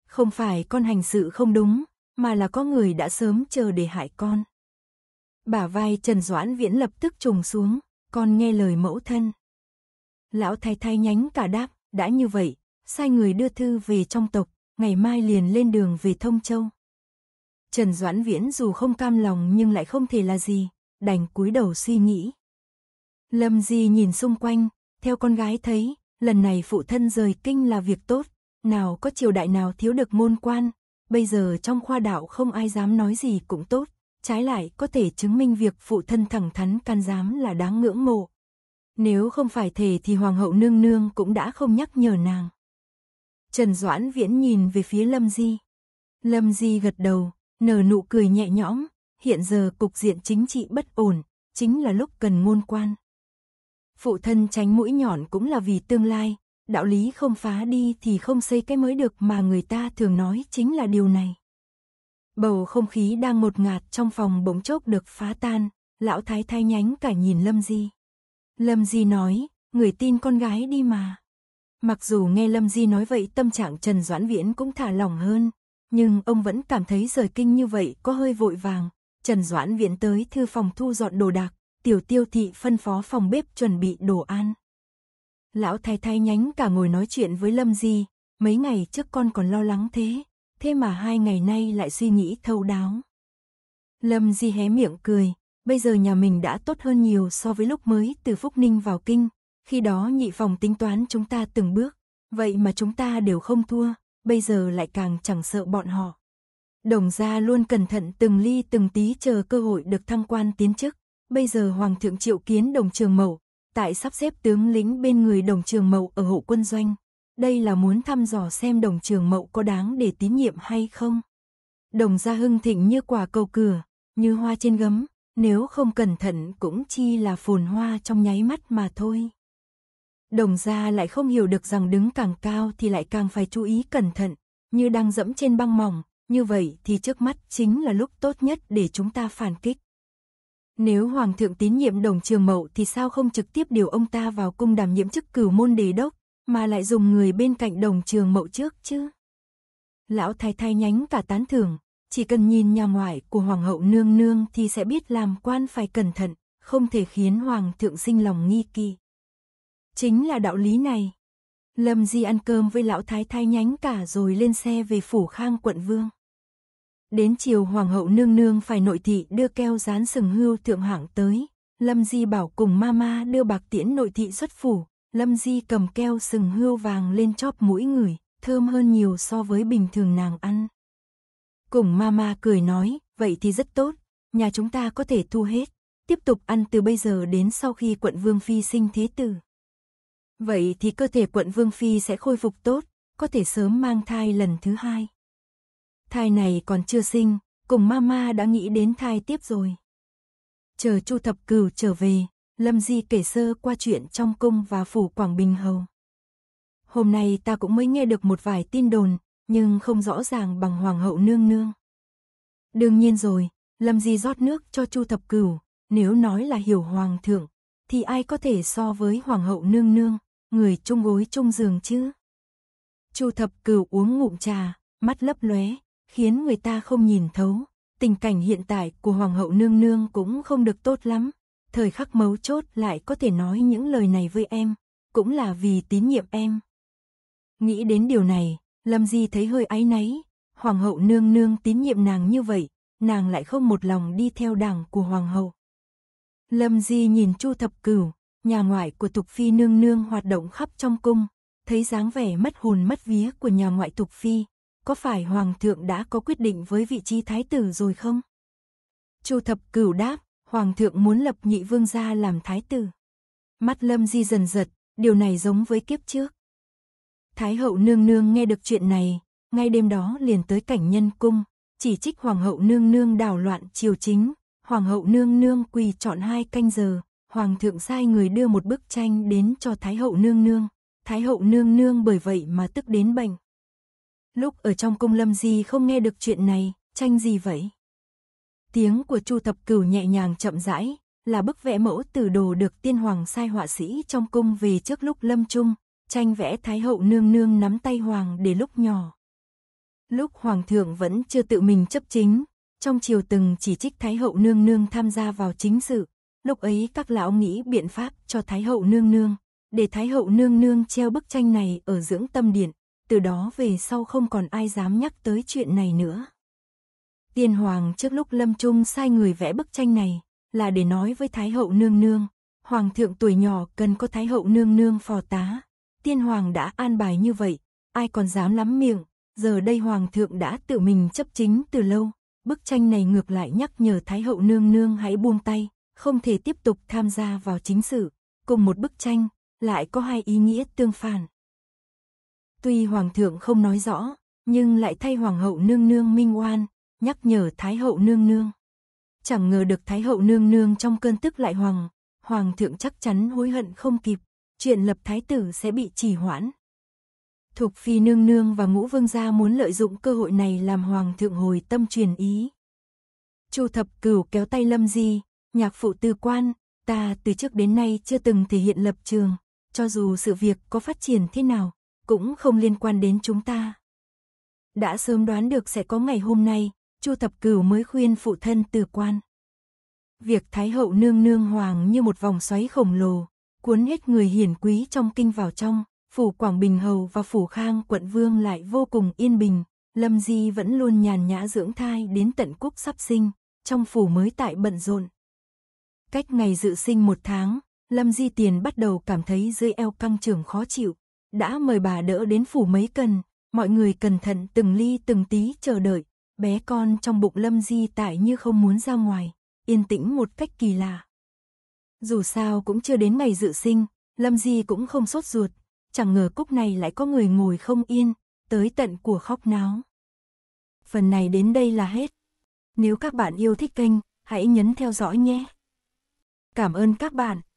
Không phải con hành sự không đúng, mà là có người đã sớm chờ để hại con. Bả vai Trần Doãn Viễn lập tức trùng xuống, con nghe lời mẫu thân. Lão thái thay nhánh cả đáp, đã như vậy, sai người đưa thư về trong tộc, ngày mai liền lên đường về Thông Châu. Trần Doãn Viễn dù không cam lòng nhưng lại không thể là gì, đành cúi đầu suy nghĩ. Lâm Di nhìn xung quanh, theo con gái thấy, lần này phụ thân rời kinh là việc tốt, nào có triều đại nào thiếu được môn quan, bây giờ trong khoa đạo không ai dám nói gì cũng tốt, trái lại có thể chứng minh việc phụ thân thẳng thắn can dám là đáng ngưỡng mộ. Nếu không phải thể thì hoàng hậu nương nương cũng đã không nhắc nhở nàng. Trần Doãn Viễn nhìn về phía Lâm Di. Lâm Di gật đầu, nở nụ cười nhẹ nhõm, hiện giờ cục diện chính trị bất ổn, chính là lúc cần ngôn quan. Phụ thân tránh mũi nhọn cũng là vì tương lai, đạo lý không phá đi thì không xây cái mới được mà người ta thường nói chính là điều này. Bầu không khí đang một ngạt trong phòng bỗng chốc được phá tan, lão thái thái nhánh cả nhìn Lâm Di. Lâm Di nói, người tin con gái đi mà. Mặc dù nghe Lâm Di nói vậy tâm trạng Trần Doãn Viễn cũng thả lỏng hơn, nhưng ông vẫn cảm thấy rời kinh như vậy có hơi vội vàng. Trần Doãn Viễn tới thư phòng thu dọn đồ đạc, tiểu tiêu thị phân phó phòng bếp chuẩn bị đồ ăn. Lão thái thái nhánh cả ngồi nói chuyện với Lâm Di, mấy ngày trước con còn lo lắng thế, thế mà hai ngày nay lại suy nghĩ thâu đáo. Lâm Di hé miệng cười, bây giờ nhà mình đã tốt hơn nhiều so với lúc mới từ Phúc Ninh vào Kinh, khi đó nhị phòng tính toán chúng ta từng bước, vậy mà chúng ta đều không thua, bây giờ lại càng chẳng sợ bọn họ. Đồng gia luôn cẩn thận từng ly từng tí chờ cơ hội được thăng quan tiến chức. Bây giờ Hoàng thượng triệu kiến đồng trường mậu, tại sắp xếp tướng lĩnh bên người đồng trường mậu ở hộ quân doanh. Đây là muốn thăm dò xem đồng trường mậu có đáng để tín nhiệm hay không. Đồng gia hưng thịnh như quả cầu cửa, như hoa trên gấm, nếu không cẩn thận cũng chi là phồn hoa trong nháy mắt mà thôi. Đồng gia lại không hiểu được rằng đứng càng cao thì lại càng phải chú ý cẩn thận, như đang dẫm trên băng mỏng, như vậy thì trước mắt chính là lúc tốt nhất để chúng ta phản kích. Nếu Hoàng thượng tín nhiệm đồng trường mậu thì sao không trực tiếp điều ông ta vào cung đảm nhiệm chức cửu môn đề đốc, mà lại dùng người bên cạnh đồng trường mậu trước chứ? Lão thái thái nhánh cả tán thưởng, chỉ cần nhìn nhà ngoại của Hoàng hậu nương nương thì sẽ biết làm quan phải cẩn thận, không thể khiến Hoàng thượng sinh lòng nghi kỳ. Chính là đạo lý này. Lâm Di ăn cơm với lão thái thái nhánh cả rồi lên xe về phủ khang quận vương. Đến chiều hoàng hậu nương nương phải nội thị đưa keo dán sừng hưu thượng hạng tới. Lâm Di bảo cùng mama đưa bạc tiễn nội thị xuất phủ. Lâm Di cầm keo sừng hưu vàng lên chóp mũi người, thơm hơn nhiều so với bình thường nàng ăn. Cùng mama cười nói, vậy thì rất tốt, nhà chúng ta có thể thu hết, tiếp tục ăn từ bây giờ đến sau khi quận Vương Phi sinh thế tử. Vậy thì cơ thể quận Vương Phi sẽ khôi phục tốt, có thể sớm mang thai lần thứ hai. Thai này còn chưa sinh, cùng mama đã nghĩ đến thai tiếp rồi. Chờ Chu Thập Cửu trở về, Lâm Di kể sơ qua chuyện trong cung và phủ Quảng Bình Hầu. Hôm nay ta cũng mới nghe được một vài tin đồn, nhưng không rõ ràng bằng Hoàng hậu nương nương. Đương nhiên rồi, Lâm Di rót nước cho Chu Thập Cửu, nếu nói là hiểu Hoàng thượng, thì ai có thể so với Hoàng hậu nương nương, người chung gối chung giường chứ? Chu Thập Cửu uống ngụm trà, mắt lấp lóe, khiến người ta không nhìn thấu. Tình cảnh hiện tại của Hoàng hậu nương nương cũng không được tốt lắm. Thời khắc mấu chốt lại có thể nói những lời này với em, cũng là vì tín nhiệm em. Nghĩ đến điều này, Lâm Di thấy hơi áy náy, Hoàng hậu nương nương tín nhiệm nàng như vậy, nàng lại không một lòng đi theo đảng của Hoàng hậu. Lâm Di nhìn Chu Thập Cửu, nhà ngoại của Thục Phi nương nương hoạt động khắp trong cung, thấy dáng vẻ mất hồn mất vía của nhà ngoại Thục Phi, có phải hoàng thượng đã có quyết định với vị trí thái tử rồi không? Chu thập cửu đáp, hoàng thượng muốn lập nhị vương gia làm thái tử. Mắt lâm di dần giật, điều này giống với kiếp trước. Thái hậu nương nương nghe được chuyện này, ngay đêm đó liền tới cảnh nhân cung, chỉ trích hoàng hậu nương nương đảo loạn triều chính, hoàng hậu nương nương quỳ chọn hai canh giờ, hoàng thượng sai người đưa một bức tranh đến cho thái hậu nương nương, thái hậu nương nương bởi vậy mà tức đến bệnh. Lúc ở trong cung lâm gì không nghe được chuyện này, tranh gì vậy? Tiếng của Chu thập Cửu nhẹ nhàng chậm rãi, là bức vẽ mẫu từ đồ được tiên hoàng sai họa sĩ trong cung về trước lúc lâm trung, tranh vẽ Thái hậu nương nương nắm tay hoàng để lúc nhỏ. Lúc hoàng thượng vẫn chưa tự mình chấp chính, trong chiều từng chỉ trích Thái hậu nương nương tham gia vào chính sự, lúc ấy các lão nghĩ biện pháp cho Thái hậu nương nương, để Thái hậu nương nương treo bức tranh này ở dưỡng tâm điện, từ đó về sau không còn ai dám nhắc tới chuyện này nữa. Tiên Hoàng trước lúc lâm trung sai người vẽ bức tranh này, là để nói với Thái Hậu Nương Nương, Hoàng thượng tuổi nhỏ cần có Thái Hậu Nương Nương phò tá. Tiên Hoàng đã an bài như vậy, ai còn dám lắm miệng, giờ đây Hoàng thượng đã tự mình chấp chính từ lâu. Bức tranh này ngược lại nhắc nhở Thái Hậu Nương Nương hãy buông tay, không thể tiếp tục tham gia vào chính sự. Cùng một bức tranh, lại có hai ý nghĩa tương phản. Tuy Hoàng thượng không nói rõ, nhưng lại thay Hoàng hậu nương nương minh oan, nhắc nhở Thái hậu nương nương. Chẳng ngờ được Thái hậu nương nương trong cơn tức lại Hoàng, Hoàng thượng chắc chắn hối hận không kịp, chuyện lập Thái tử sẽ bị trì hoãn. Thục Phi nương nương và Ngũ Vương gia muốn lợi dụng cơ hội này làm Hoàng thượng hồi tâm truyền ý. Chu thập cửu kéo tay Lâm Di, nhạc phụ tư quan, ta từ trước đến nay chưa từng thể hiện lập trường, cho dù sự việc có phát triển thế nào, cũng không liên quan đến chúng ta. Đã sớm đoán được sẽ có ngày hôm nay, Chu Thập Cửu mới khuyên phụ thân từ quan. Việc Thái hậu nương nương hoàng như một vòng xoáy khổng lồ, cuốn hết người hiển quý trong kinh vào trong, phủ Quảng Bình hầu và phủ Khang quận vương lại vô cùng yên bình, Lâm Di vẫn luôn nhàn nhã dưỡng thai đến tận cúc sắp sinh, trong phủ mới tại bận rộn. Cách ngày dự sinh một tháng, Lâm Di Tiền bắt đầu cảm thấy dưới eo căng trưởng khó chịu, đã mời bà đỡ đến phủ mấy cần, mọi người cẩn thận từng ly từng tí chờ đợi, bé con trong bụng Lâm Di tại như không muốn ra ngoài, yên tĩnh một cách kỳ lạ. Dù sao cũng chưa đến ngày dự sinh, Lâm Di cũng không sốt ruột, chẳng ngờ cúc này lại có người ngồi không yên, tới tận của khóc náo. Phần này đến đây là hết. Nếu các bạn yêu thích kênh, hãy nhấn theo dõi nhé. Cảm ơn các bạn.